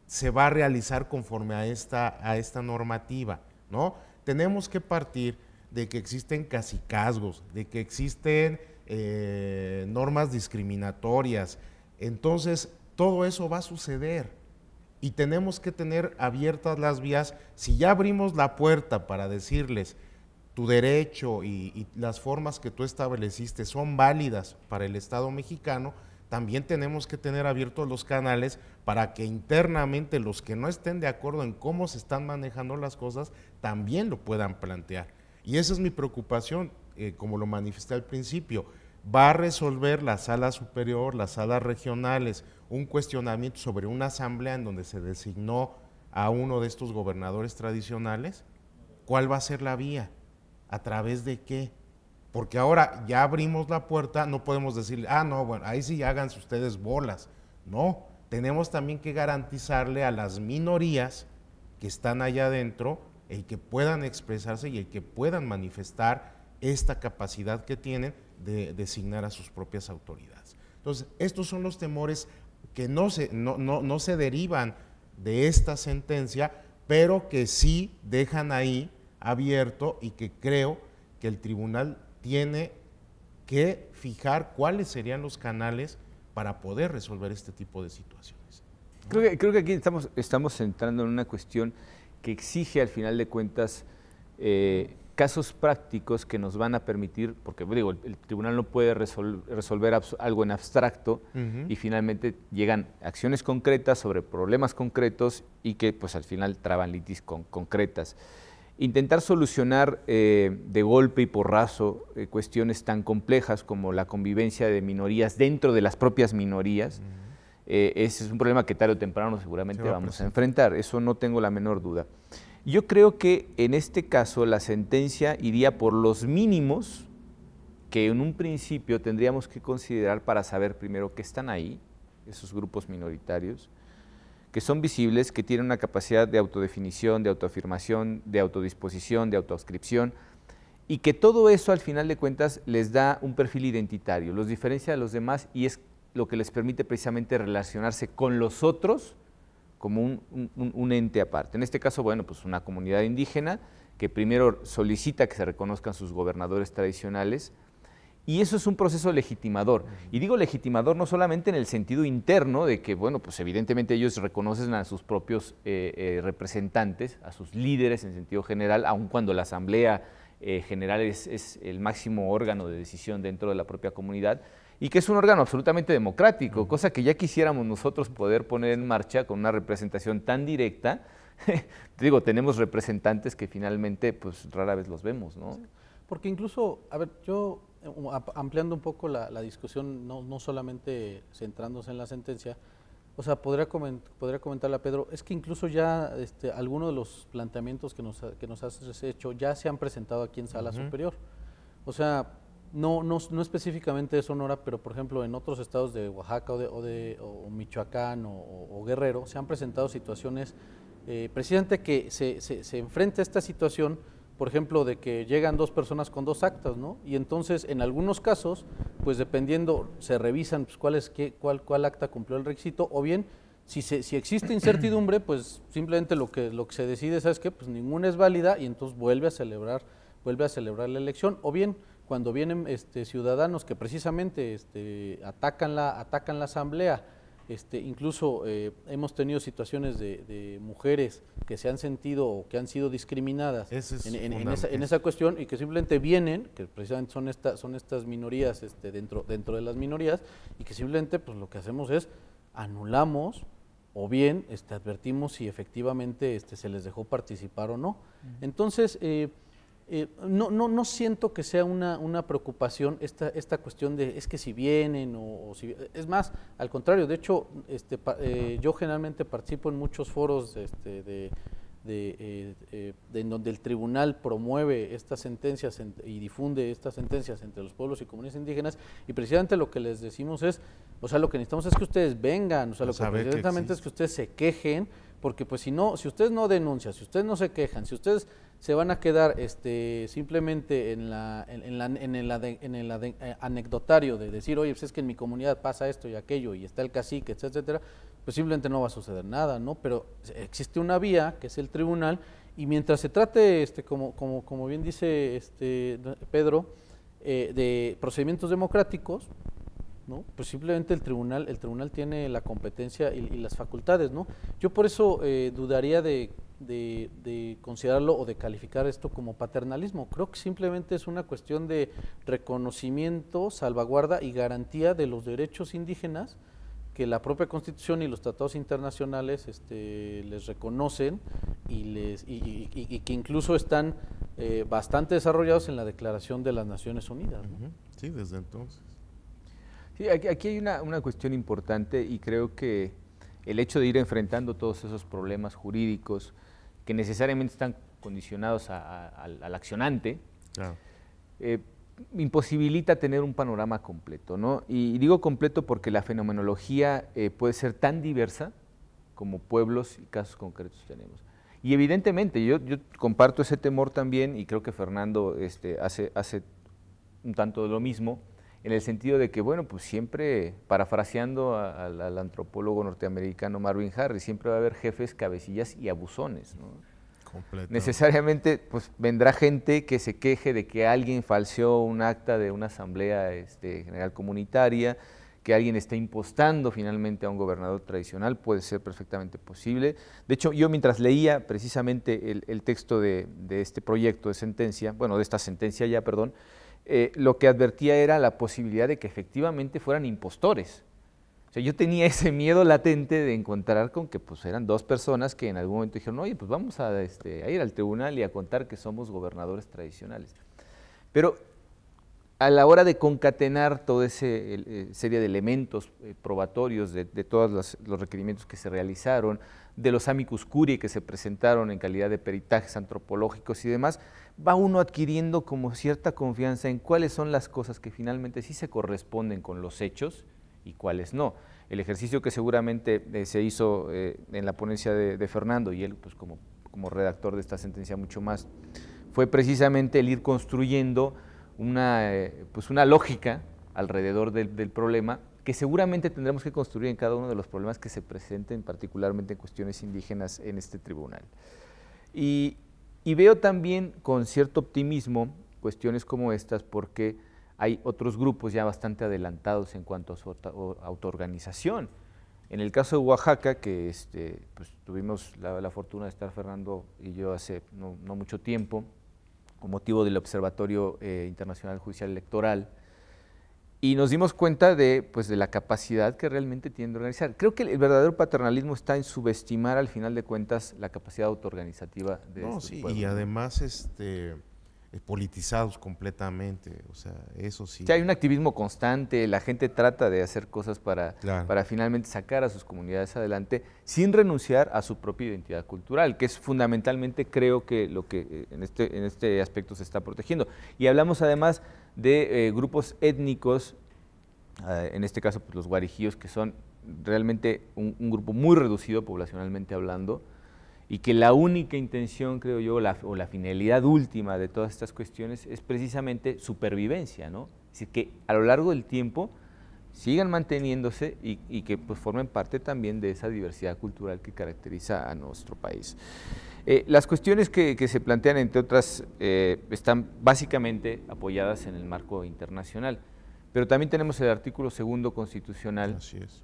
se va a realizar conforme a esta, a esta normativa, ¿no? Tenemos que partir de que existen casicazgos, de que existen eh, normas discriminatorias, entonces, todo eso va a suceder y tenemos que tener abiertas las vías. Si ya abrimos la puerta para decirles tu derecho y, las formas que tú estableciste son válidas para el Estado mexicano, también tenemos que tener abiertos los canales para que internamente los que no estén de acuerdo en cómo se están manejando las cosas también lo puedan plantear. Y esa es mi preocupación, eh, como lo manifesté al principio va a resolver la sala superior, las salas regionales, un cuestionamiento sobre una asamblea en donde se designó a uno de estos gobernadores tradicionales, ¿cuál va a ser la vía? ¿A través de qué? Porque ahora ya abrimos la puerta, no podemos decirle, ah, no, bueno, ahí sí háganse ustedes bolas. No, tenemos también que garantizarle a las minorías que están allá adentro el que puedan expresarse y el que puedan manifestar esta capacidad que tienen de designar a sus propias autoridades. Entonces, estos son los temores que no se, no, se derivan de esta sentencia, pero que sí dejan ahí abierto y que creo que el tribunal tiene que fijar cuáles serían los canales para poder resolver este tipo de situaciones. Creo que, creo que aquí estamos, estamos entrando en una cuestión que exige al final de cuentas eh, casos prácticos que nos van a permitir, porque digo, el, tribunal no puede resolver algo en abstracto y finalmente llegan acciones concretas sobre problemas concretos y que pues al final traban litis concretas. Intentar solucionar eh, de golpe y porrazo eh, cuestiones tan complejas como la convivencia de minorías dentro de las propias minorías, eh, ese es un problema que tarde o temprano seguramente vamos a enfrentar, eso no tengo la menor duda. Yo creo que en este caso la sentencia iría por los mínimos que en un principio tendríamos que considerar para saber primero qué están ahí, esos grupos minoritarios, que son visibles, que tienen una capacidad de autodefinición, de autoafirmación, de autodisposición, de autoascripción, y que todo eso al final de cuentas les da un perfil identitario, los diferencia de los demás y es lo que les permite precisamente relacionarse con los otros como un, ente aparte. En este caso, bueno, pues una comunidad indígena que primero solicita que se reconozcan sus gobernadores tradicionales y eso es un proceso legitimador. Y digo legitimador no solamente en el sentido interno de que, bueno, pues evidentemente ellos reconocen a sus propios eh, eh, representantes, a sus líderes en sentido general, aun cuando la Asamblea eh, General es el máximo órgano de decisión dentro de la propia comunidad, y que es un órgano absolutamente democrático, cosa que ya quisiéramos nosotros poder poner en marcha con una representación tan directa. Digo, tenemos representantes que finalmente pues rara vez los vemos, ¿no? Porque incluso, a ver, yo um, ampliando un poco la, discusión, no, solamente centrándose en la sentencia, o sea, podría, podría comentarle a Pedro, es que incluso ya este, algunos de los planteamientos que nos, que nos has hecho ya se han presentado aquí en Sala Superior. O sea, no, no, no específicamente de Sonora, pero por ejemplo en otros estados de Oaxaca o, de, Michoacán o, Guerrero se han presentado situaciones, eh, precisamente que se, se, enfrenta a esta situación por ejemplo, de que llegan dos personas con dos actas, ¿no? Y entonces, en algunos casos, pues dependiendo, se revisan pues, cuál, es qué, cuál, cuál acta cumplió el requisito, o bien, si, se, si existe incertidumbre, pues simplemente lo que, lo que se decide, es que Pues ninguna es válida y entonces vuelve a celebrar, vuelve a celebrar la elección, o bien cuando vienen este, ciudadanos que precisamente este, atacan, la, atacan la asamblea, este, incluso eh, hemos tenido situaciones de, mujeres que se han sentido o que han sido discriminadas en, esa, cuestión y que simplemente vienen, que precisamente son, esta, son estas minorías este, dentro, dentro de las minorías, y que simplemente pues, lo que hacemos es anulamos o bien este, advertimos si efectivamente este, se les dejó participar o no. Entonces, eh, eh, no, no, no siento que sea una, una preocupación esta, esta cuestión de es que si vienen o, si... Es más, al contrario, de hecho, este, eh, yo generalmente participo en muchos foros este, de, de, eh, en donde el tribunal promueve estas sentencias y difunde estas sentencias entre los pueblos y comunidades indígenas y precisamente lo que les decimos es, o sea, lo que necesitamos es que ustedes vengan, o sea, lo que necesitamos es que ustedes se quejen, porque pues si no, si ustedes no denuncian, si ustedes no se quejan, si ustedes se van a quedar este, simplemente en, la, en, el, eh, anecdotario de decir, oye, pues es que en mi comunidad pasa esto y aquello y está el cacique, etcétera, pues simplemente no va a suceder nada, ¿no? Pero existe una vía, que es el tribunal, y mientras se trate, este, como, como, como bien dice este, Pedro, eh, de procedimientos democráticos, ¿no? Pues simplemente el tribunal, el tribunal tiene la competencia y, las facultades, ¿no? Yo por eso eh, dudaría de, considerarlo o de calificar esto como paternalismo. Creo que simplemente es una cuestión de reconocimiento, salvaguarda y garantía de los derechos indígenas que la propia Constitución y los tratados internacionales este, les reconocen y, les, que incluso están eh, bastante desarrollados en la Declaración de las Naciones Unidas. Sí, desde entonces. Sí, aquí, hay una, una cuestión importante y creo que el hecho de ir enfrentando todos esos problemas jurídicos que necesariamente están condicionados al, accionante, eh, imposibilita tener un panorama completo, ¿no? Y, digo completo porque la fenomenología eh, puede ser tan diversa como pueblos y casos concretos tenemos. Y evidentemente, yo, comparto ese temor también, y creo que Fernando este, hace, hace un tanto de lo mismo, en el sentido de que, bueno, pues siempre, parafraseando al antropólogo norteamericano Marvin Harris, siempre va a haber jefes, cabecillas y abusones. Necesariamente, pues vendrá gente que se queje de que alguien falseó un acta de una asamblea este, general comunitaria, que alguien está impostando finalmente a un gobernador tradicional, puede ser perfectamente posible. De hecho, yo mientras leía precisamente el, texto de, este proyecto de sentencia, bueno, de esta sentencia ya, perdón, eh, lo que advertía era la posibilidad de que efectivamente fueran impostores. O sea, yo tenía ese miedo latente de encontrar con que pues, eran dos personas que en algún momento dijeron, oye, pues vamos a, este, a ir al tribunal y a contar que somos gobernadores tradicionales. Pero a la hora de concatenar toda esa eh, serie de elementos eh, probatorios de, todos los, requerimientos que se realizaron, de los amicus curiae que se presentaron en calidad de peritajes antropológicos y demás, va uno adquiriendo como cierta confianza en cuáles son las cosas que finalmente sí se corresponden con los hechos y cuáles no. El ejercicio que seguramente eh, se hizo en la ponencia de, Fernando y él pues, como redactor de esta sentencia mucho más, fue precisamente el ir construyendo una, eh, pues una lógica alrededor del, del, problema que seguramente tendremos que construir en cada uno de los problemas que se presenten, particularmente en cuestiones indígenas en este tribunal. Y, y veo también con cierto optimismo cuestiones como estas porque hay otros grupos ya bastante adelantados en cuanto a su autoorganización. En el caso de Oaxaca, que este, pues, tuvimos la, la, fortuna de estar Fernando y yo hace no, no mucho tiempo, motivo del Observatorio eh, Internacional Judicial Electoral, y nos dimos cuenta de, pues, de la capacidad que realmente tienen de organizar. Creo que el verdadero paternalismo está en subestimar al final de cuentas la capacidad autoorganizativa de no, Y además, este, eh, politizados completamente, o sea, eso sí. Hay un activismo constante, la gente trata de hacer cosas para, para finalmente sacar a sus comunidades adelante sin renunciar a su propia identidad cultural, que es fundamentalmente creo que lo que eh, en este, en este aspecto se está protegiendo. Y hablamos además de eh, grupos étnicos, en este caso pues, los guarijíos, que son realmente un grupo muy reducido poblacionalmente hablando, y que la única intención, creo yo, o la finalidad última de todas estas cuestiones es precisamente supervivencia, ¿no? Es decir, que a lo largo del tiempo sigan manteniéndose y, que pues, formen parte también de esa diversidad cultural que caracteriza a nuestro país. Eh, las cuestiones que, se plantean, entre otras, eh, están básicamente apoyadas en el marco internacional. Pero también tenemos el artículo segundo constitucional,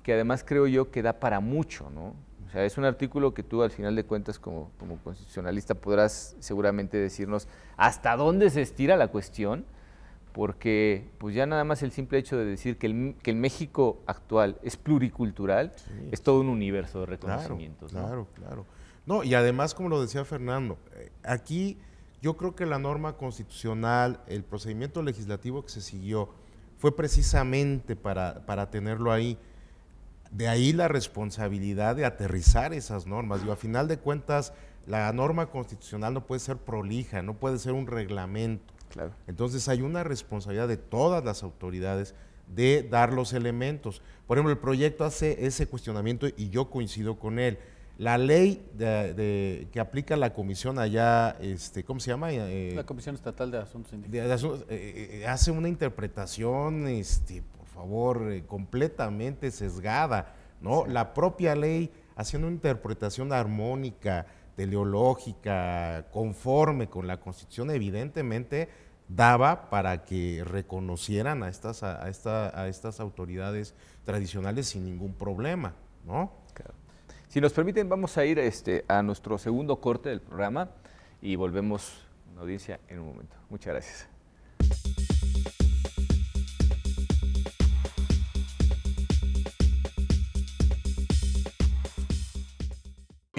que además creo yo que da para mucho, ¿no? O sea, es un artículo que tú al final de cuentas como, constitucionalista podrás seguramente decirnos hasta dónde se estira la cuestión, porque pues ya nada más el simple hecho de decir que el, que el México actual es pluricultural, es todo un universo de reconocimientos. Claro, claro, No, y además, como lo decía Fernando, eh, aquí yo creo que la norma constitucional, el procedimiento legislativo que se siguió, fue precisamente para, para tenerlo ahí de ahí la responsabilidad de aterrizar esas normas. a final de cuentas, la norma constitucional no puede ser prolija, no puede ser un reglamento. Claro. Entonces hay una responsabilidad de todas las autoridades de dar los elementos. Por ejemplo, el proyecto hace ese cuestionamiento y yo coincido con él. La ley que aplica la comisión allá, este, ¿cómo se llama? Eh, la Comisión Estatal de Asuntos Indígenas. Eh, eh, hace una interpretación este, favor, eh, completamente sesgada, ¿no? La propia ley haciendo una interpretación armónica, teleológica, conforme con la Constitución, evidentemente daba para que reconocieran a estas, a, estas autoridades tradicionales sin ningún problema, ¿no? Si nos permiten, vamos a ir este, a nuestro segundo corte del programa y volvemos a una audiencia en un momento. Muchas gracias.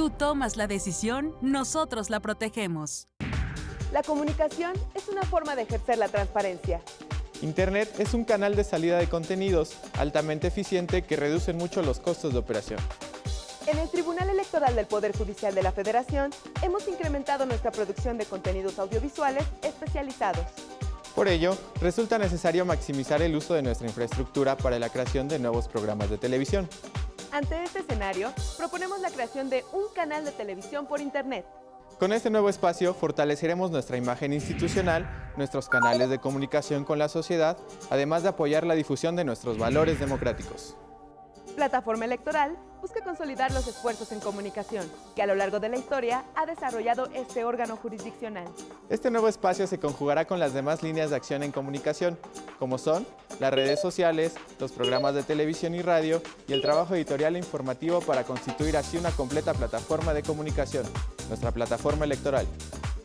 Tú tomas la decisión, nosotros la protegemos. La comunicación es una forma de ejercer la transparencia. Internet es un canal de salida de contenidos altamente eficiente que reduce mucho los costos de operación. En el Tribunal Electoral del Poder Judicial de la Federación hemos incrementado nuestra producción de contenidos audiovisuales especializados. Por ello, resulta necesario maximizar el uso de nuestra infraestructura para la creación de nuevos programas de televisión. Ante este escenario, proponemos la creación de un canal de televisión por Internet. Con este nuevo espacio fortaleceremos nuestra imagen institucional, nuestros canales de comunicación con la sociedad, además de apoyar la difusión de nuestros valores democráticos. Plataforma electoral busca consolidar los esfuerzos en comunicación que a lo largo de la historia ha desarrollado este órgano jurisdiccional. Este nuevo espacio se conjugará con las demás líneas de acción en comunicación, como son las redes sociales, los programas de televisión y radio y el trabajo editorial e informativo para constituir así una completa plataforma de comunicación, nuestra plataforma electoral.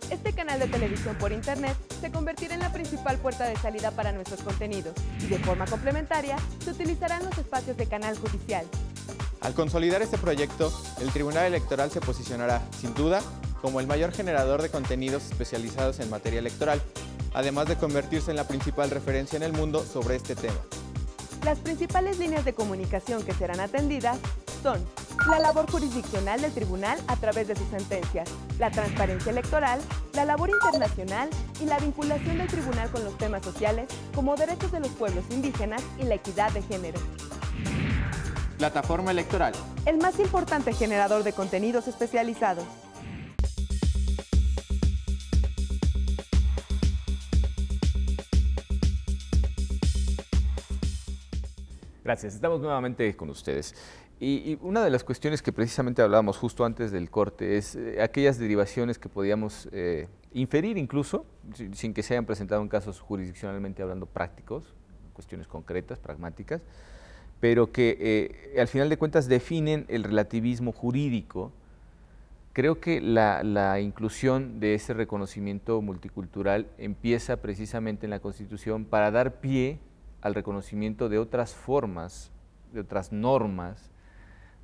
Este canal de televisión por Internet se convertirá en la principal puerta de salida para nuestros contenidos y de forma complementaria se utilizarán los espacios de canal judicial, al consolidar este proyecto, el Tribunal Electoral se posicionará, sin duda, como el mayor generador de contenidos especializados en materia electoral, además de convertirse en la principal referencia en el mundo sobre este tema. Las principales líneas de comunicación que serán atendidas son la labor jurisdiccional del tribunal a través de sus sentencias, la transparencia electoral, la labor internacional y la vinculación del tribunal con los temas sociales como derechos de los pueblos indígenas y la equidad de género. Plataforma electoral. El más importante generador de contenidos especializados. Gracias, estamos nuevamente con ustedes. Y, una de las cuestiones que precisamente hablábamos justo antes del corte es eh, aquellas derivaciones que podíamos eh, inferir incluso, sin, sin, que se hayan presentado en casos jurisdiccionalmente hablando prácticos, cuestiones concretas, pragmáticas, pero que eh, al final de cuentas definen el relativismo jurídico. Creo que la, inclusión de ese reconocimiento multicultural empieza precisamente en la Constitución para dar pie al reconocimiento de otras formas, de otras normas,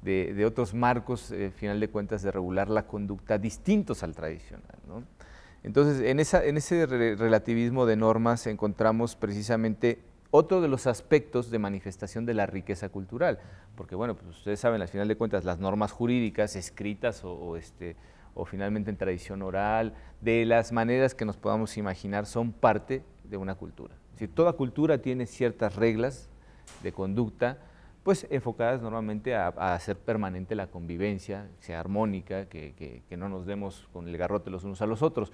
de, de otros marcos, al eh, final de cuentas, de regular la conducta distintos al tradicional. Entonces, en, esa, en ese relativismo de normas encontramos precisamente otro de los aspectos de manifestación de la riqueza cultural, porque bueno, pues, ustedes saben, al final de cuentas, las normas jurídicas escritas o, este, finalmente en tradición oral, de las maneras que nos podamos imaginar, son parte de una cultura. Si toda cultura tiene ciertas reglas de conducta, pues enfocadas normalmente a, hacer permanente la convivencia, sea armónica, que, no nos demos con el garrote los unos a los otros.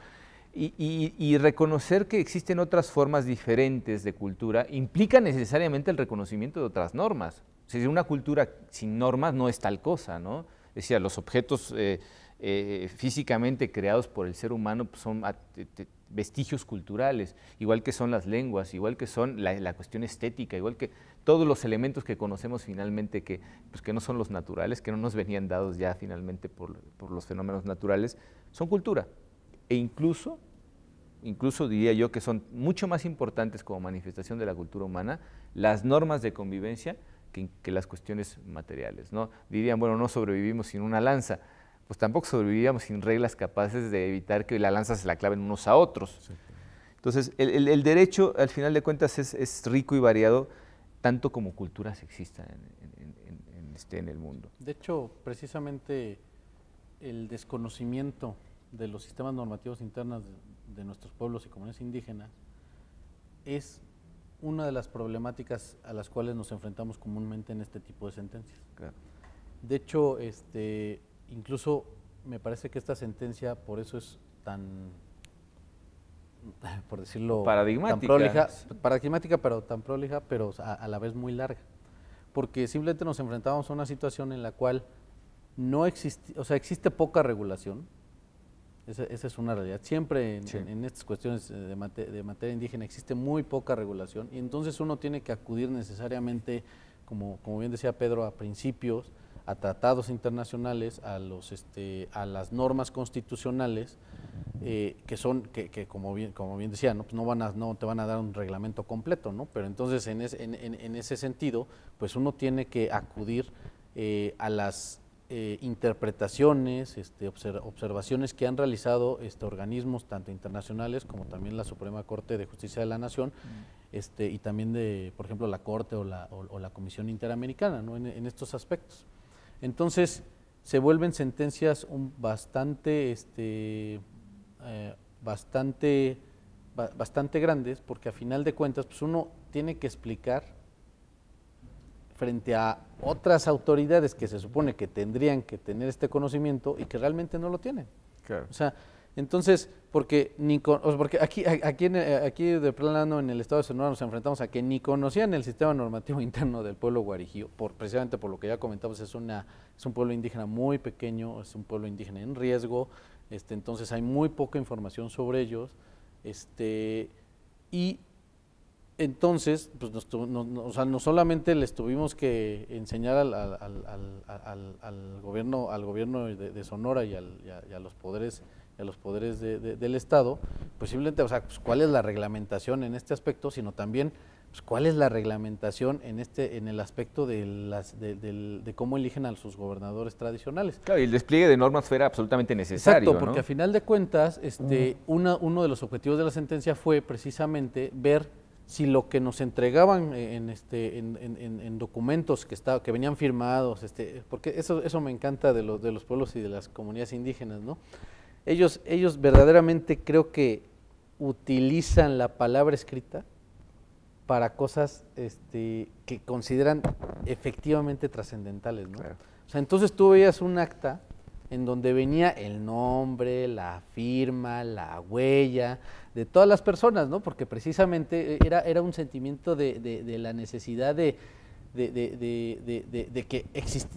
Y, reconocer que existen otras formas diferentes de cultura implica necesariamente el reconocimiento de otras normas. O sea, una cultura sin normas no es tal cosa, ¿no? Decía, los objetos eh, eh, físicamente creados por el ser humano pues, son vestigios culturales, igual que son las lenguas, igual que son la, la, cuestión estética, igual que todos los elementos que conocemos finalmente que, pues, que no son los naturales, que no nos venían dados ya finalmente por, por los fenómenos naturales, son cultura e incluso, incluso diría yo que son mucho más importantes como manifestación de la cultura humana las normas de convivencia que, las cuestiones materiales. ¿no? Dirían, bueno, no sobrevivimos sin una lanza, pues tampoco sobrevivíamos sin reglas capaces de evitar que la lanza se la claven unos a otros. Entonces, el, derecho, al final de cuentas, es, rico y variado, tanto como culturas existan este, en el mundo. De hecho, precisamente el desconocimiento de los sistemas normativos internos de, nuestros pueblos y comunidades indígenas es una de las problemáticas a las cuales nos enfrentamos comúnmente en este tipo de sentencias. De hecho, este, incluso me parece que esta sentencia por eso es tan, por decirlo, paradigmática, tan paradigmática pero tan prolija, pero a, la vez muy larga. Porque simplemente nos enfrentamos a una situación en la cual no existe, o sea, existe poca regulación, esa, esa es una realidad. Siempre en, estas cuestiones de, materia indígena existe muy poca regulación y entonces uno tiene que acudir necesariamente, como, como bien decía Pedro, a principios, a tratados internacionales, a, los, este, a las normas constitucionales, eh, que son, que, que, como, bien, como bien decía, ¿no? Pues no, van a, no te van a dar un reglamento completo, ¿no? Pero entonces en, en, en, ese sentido, pues uno tiene que acudir eh, a las eh, interpretaciones, este, observaciones que han realizado este, organismos tanto internacionales como también la Suprema Corte de Justicia de la Nación mm. este, y también de, por ejemplo, la Corte o la, Comisión Interamericana en, estos aspectos. Entonces, se vuelven sentencias bastante, este, eh, bastante, bastante grandes porque a final de cuentas pues uno tiene que explicar frente a otras autoridades que se supone que tendrían que tener este conocimiento y que realmente no lo tienen. Claro. O sea, entonces, porque, ni porque aquí, aquí, eh, aquí de plano en el Estado de Sonora nos enfrentamos a que ni conocían el sistema normativo interno del pueblo guarijío, por, precisamente por lo que ya comentamos, es, una, es un pueblo indígena muy pequeño, es un pueblo indígena en riesgo, este, entonces hay muy poca información sobre ellos. Este, y entonces, pues nos, no, o sea, no solamente les tuvimos que enseñar al, al, al, gobierno, al gobierno de, Sonora y, a, los poderes, a los poderes del Estado, pues simplemente, o sea, pues, cuál es la reglamentación en este aspecto, sino también pues, cuál es la reglamentación en este, en el aspecto de las, de, cómo eligen a sus gobernadores tradicionales. Claro, y el despliegue de normas fuera absolutamente necesario. Exacto, porque a final de cuentas, este, una, uno de los objetivos de la sentencia fue precisamente ver si lo que nos entregaban eh, en, este, en, en, documentos que, estaba, que venían firmados, este, porque eso, eso me encanta de, los de los pueblos y de las comunidades indígenas, ¿no? Ellos, ellos verdaderamente creo que utilizan la palabra escrita para cosas este, que consideran efectivamente trascendentales, ¿no? O sea, entonces tú veías un acta en donde venía el nombre, la firma, la huella, de todas las personas, ¿no? Porque precisamente eh, era, era un sentimiento de, la necesidad de, de, que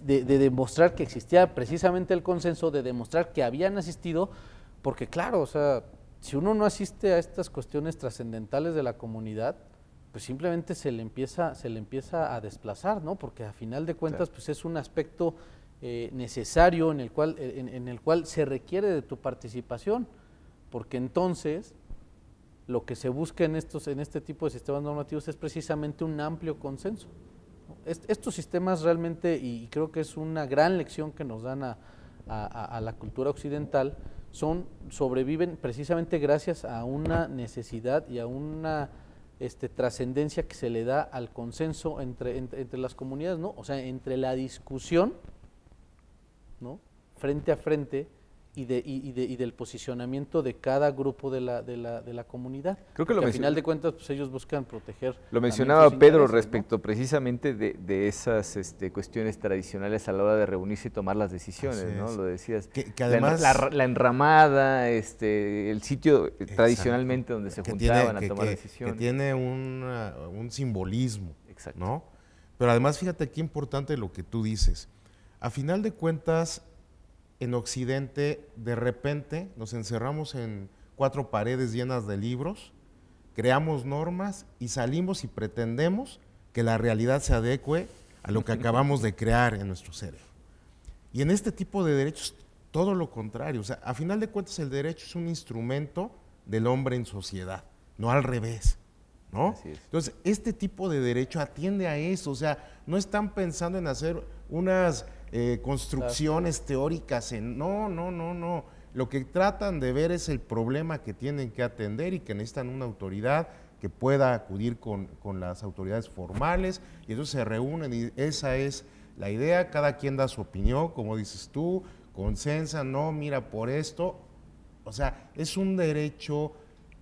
de, demostrar que existía precisamente el consenso, de demostrar que habían asistido, porque claro, o sea, si uno no asiste a estas cuestiones trascendentales de la comunidad, pues simplemente se le empieza, se le empieza a desplazar, ¿no? Porque a final de cuentas, pues es un aspecto eh, necesario en el, cual, en el cual se requiere de tu participación, porque entonces lo que se busca en, estos, en este tipo de sistemas normativos es precisamente un amplio consenso. estos sistemas realmente, y creo que es una gran lección que nos dan a, la cultura occidental, son, sobreviven precisamente gracias a una necesidad y a una este, trascendencia que se le da al consenso entre, entre, las comunidades, ¿no? O sea, entre la discusión, ¿no? Frente a frente, y, del posicionamiento de cada grupo de la, comunidad. Creo que al final de cuentas pues, ellos buscan proteger. Lo mencionaba Pedro respecto precisamente de, esas este, cuestiones tradicionales a la hora de reunirse y tomar las decisiones, ¿no? Lo decías. Que, además la, enramada, este, el sitio eh, tradicionalmente donde se juntaban a tomar decisiones. Que tiene un, simbolismo, exacto. ¿no? Pero además fíjate qué importante lo que tú dices. A final de cuentas en Occidente de repente nos encerramos en cuatro paredes llenas de libros, creamos normas y salimos y pretendemos que la realidad se adecue a lo que acabamos de crear en nuestro cerebro. Y en este tipo de derechos, todo lo contrario. O sea, a final de cuentas, el derecho es un instrumento del hombre en sociedad, no al revés. ¿no? Entonces, este tipo de derecho atiende a eso. O sea, no están pensando en hacer unas eh, construcciones teóricas. En, no, no, no, no. Lo que tratan de ver es el problema que tienen que atender y que necesitan una autoridad que pueda acudir con, las autoridades formales y entonces se reúnen y esa es la idea, cada quien da su opinión, como dices tú, consensa, no, mira por esto. O sea, es un derecho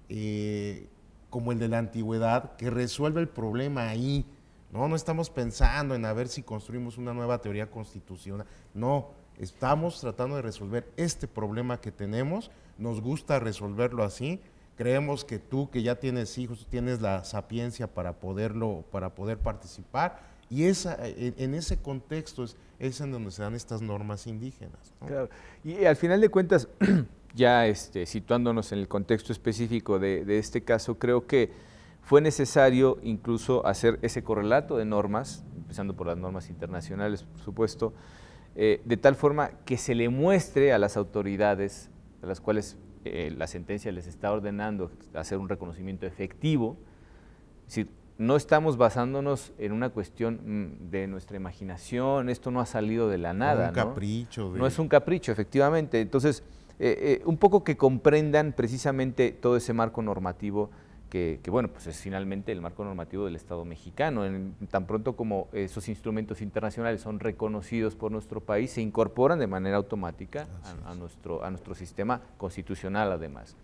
eh, como el de la antigüedad que resuelve el problema ahí no, no estamos pensando en a ver si construimos una nueva teoría constitucional. No, estamos tratando de resolver este problema que tenemos. Nos gusta resolverlo así. Creemos que tú, que ya tienes hijos, tienes la sapiencia para poderlo, para poder participar. Y esa, en, ese contexto es, en donde se dan estas normas indígenas. Claro. Y al final de cuentas, ya este, situándonos en el contexto específico de este caso, creo que fue necesario incluso hacer ese correlato de normas, empezando por las normas internacionales, por supuesto, eh, de tal forma que se le muestre a las autoridades a las cuales eh, la sentencia les está ordenando hacer un reconocimiento efectivo, es decir, no estamos basándonos en una cuestión mm, de nuestra imaginación, esto no ha salido de la nada. Un ¿no? capricho. No es un capricho, efectivamente. Entonces, eh, un poco que comprendan precisamente todo ese marco normativo que, bueno, pues es finalmente el marco normativo del Estado mexicano. tan pronto como esos instrumentos internacionales son reconocidos por nuestro país, se incorporan de manera automática a, nuestro, a nuestro sistema constitucional además.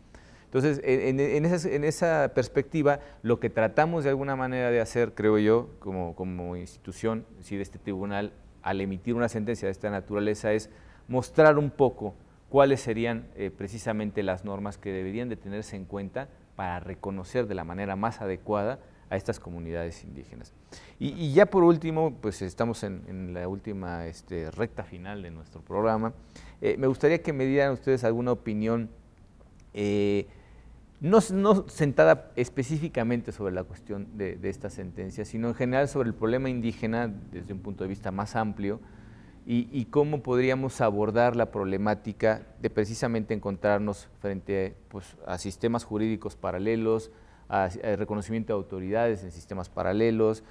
Entonces, en, esa perspectiva, lo que tratamos de alguna manera de hacer, creo yo, como, institución, si de este tribunal, al emitir una sentencia de esta naturaleza, es mostrar un poco cuáles serían eh, precisamente las normas que deberían de tenerse en cuenta para reconocer de la manera más adecuada a estas comunidades indígenas. Y, ya por último, pues estamos en, la última este, recta final de nuestro programa, eh, me gustaría que me dieran ustedes alguna opinión, eh, no, sentada específicamente sobre la cuestión de, esta sentencia, sino en general sobre el problema indígena desde un punto de vista más amplio, y, cómo podríamos abordar la problemática de precisamente encontrarnos frente pues, a sistemas jurídicos paralelos, a, reconocimiento de autoridades en sistemas paralelos,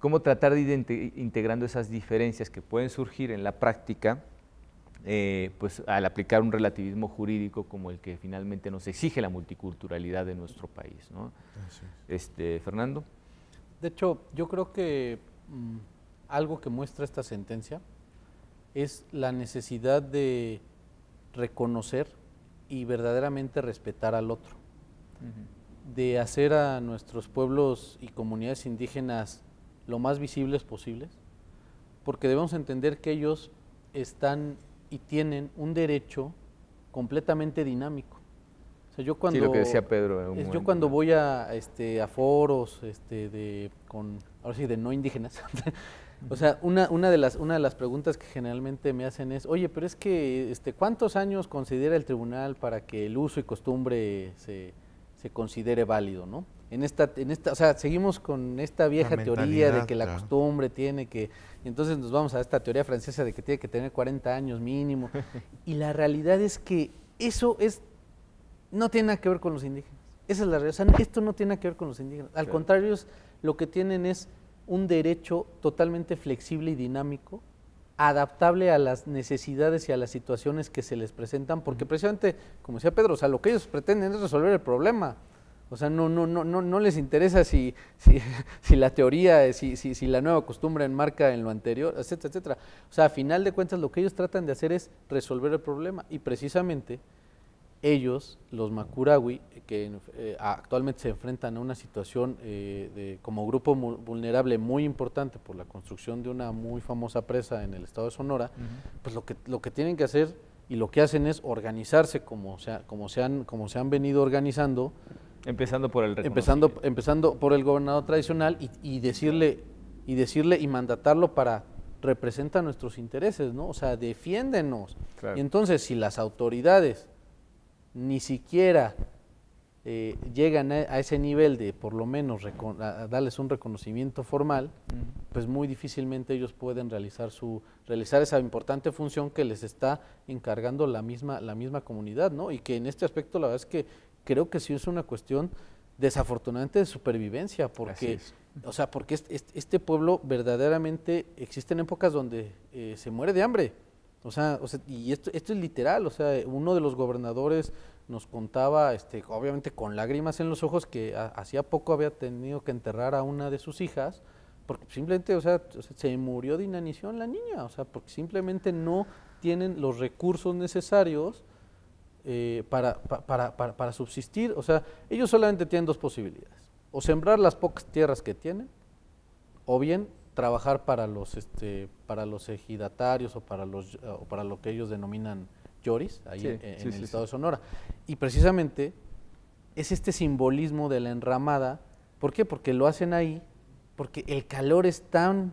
cómo tratar de ir integrando esas diferencias que pueden surgir en la práctica eh, pues, al aplicar un relativismo jurídico como el que finalmente nos exige la multiculturalidad de nuestro país. ¿no? Este, Fernando. De hecho, yo creo que mm, algo que muestra esta sentencia es la necesidad de reconocer y verdaderamente respetar al otro, de hacer a nuestros pueblos y comunidades indígenas lo más visibles posibles, porque debemos entender que ellos están y tienen un derecho completamente dinámico. yo cuando, sí, lo que decía Pedro. yo cuando voy a, este, a foros este, de, con, ahora sí, de no indígenas, O sea, una, una, de las, una de las preguntas que generalmente me hacen es, oye, pero es que, este, ¿cuántos años considera el tribunal para que el uso y costumbre se, considere válido, no? En esta, en esta, o sea, seguimos con esta vieja teoría de que la costumbre tiene que, entonces nos vamos a esta teoría francesa de que tiene que tener 40 años mínimo, y la realidad es que eso es, no tiene nada que ver con los indígenas, esa es la realidad, o sea, esto no tiene nada que ver con los indígenas, al contrario, lo que tienen es un derecho totalmente flexible y dinámico, adaptable a las necesidades y a las situaciones que se les presentan, porque precisamente, como decía Pedro, o sea, lo que ellos pretenden es resolver el problema. O sea, no, no, no, no, no les interesa si, si, la teoría, si, si, si, la nueva costumbre enmarca en lo anterior, etcétera, etcétera. O sea, a final de cuentas lo que ellos tratan de hacer es resolver el problema. Y precisamente ellos, los Makurawi, que eh, actualmente se enfrentan a una situación eh, de, como grupo vulnerable muy importante por la construcción de una muy famosa presa en el estado de Sonora, pues lo que, lo que tienen que hacer y lo que hacen es organizarse como, sea, como, se, han, como se han venido organizando. Empezando por el empezando, empezando por el gobernador tradicional y, decirle, y decirle y mandatarlo para representa nuestros intereses, ¿no? O sea, defiéndenos. Y entonces, si las autoridades ni siquiera eh, llegan a, ese nivel de por lo menos darles un reconocimiento formal, pues muy difícilmente ellos pueden realizar, su, realizar esa importante función que les está encargando la misma, la misma comunidad, ¿no? Y que en este aspecto la verdad es que creo que sí es una cuestión desafortunadamente de supervivencia, porque, o sea, porque este, pueblo verdaderamente existen épocas donde eh, se muere de hambre. O sea, y esto, es literal, o sea, uno de los gobernadores nos contaba, este, obviamente con lágrimas en los ojos, que hacía poco había tenido que enterrar a una de sus hijas, porque simplemente, o sea, se murió de inanición la niña, o sea, porque simplemente no tienen los recursos necesarios eh, para, para, subsistir. O sea, ellos solamente tienen dos posibilidades, o sembrar las pocas tierras que tienen, o bien trabajar para los, este, para los ejidatarios o para, los, o para lo que ellos denominan lloris, ahí en, el estado de Sonora. Y precisamente es este simbolismo de la enramada. ¿Por qué? Porque lo hacen ahí, porque el calor es tan,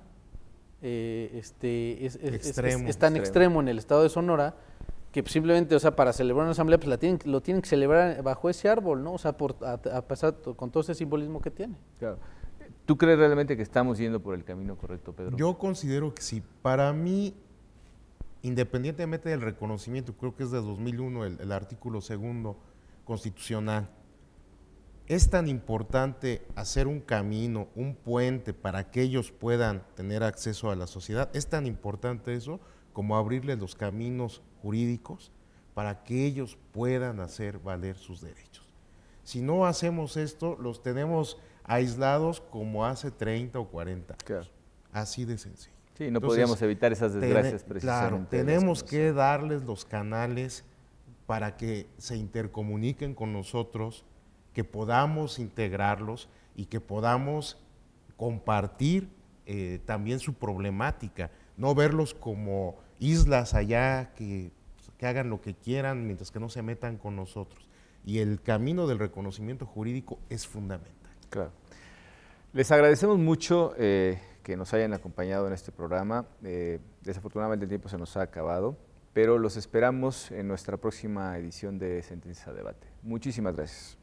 eh, este, es, extremo, es, tan extremo. en el estado de Sonora que pues simplemente, o sea, para celebrar una asamblea, pues la tienen, lo tienen que celebrar bajo ese árbol, ¿no? O sea, por, a, pesar con todo ese simbolismo que tiene. Claro. ¿Tú crees realmente que estamos yendo por el camino correcto, Pedro? Yo considero que sí. Para mí, independientemente del reconocimiento, creo que es de 2001 el, el artículo segundo constitucional, es tan importante hacer un camino, un puente para que ellos puedan tener acceso a la sociedad. Es tan importante eso como abrirles los caminos jurídicos para que ellos puedan hacer valer sus derechos. Si no hacemos esto, los tenemos aislados como hace 30 o 40 años. Así de sencillo. Sí, no podríamos evitar esas desgracias precisamente. Claro, tenemos que darles los canales para que se intercomuniquen con nosotros, que podamos integrarlos y que podamos compartir eh, también su problemática, no verlos como islas allá que hagan lo que quieran mientras que no se metan con nosotros. Y el camino del reconocimiento jurídico es fundamental. Claro. Les agradecemos mucho eh, que nos hayan acompañado en este programa. Eh, desafortunadamente el tiempo se nos ha acabado, pero los esperamos en nuestra próxima edición de Sentencia Debate. Muchísimas gracias.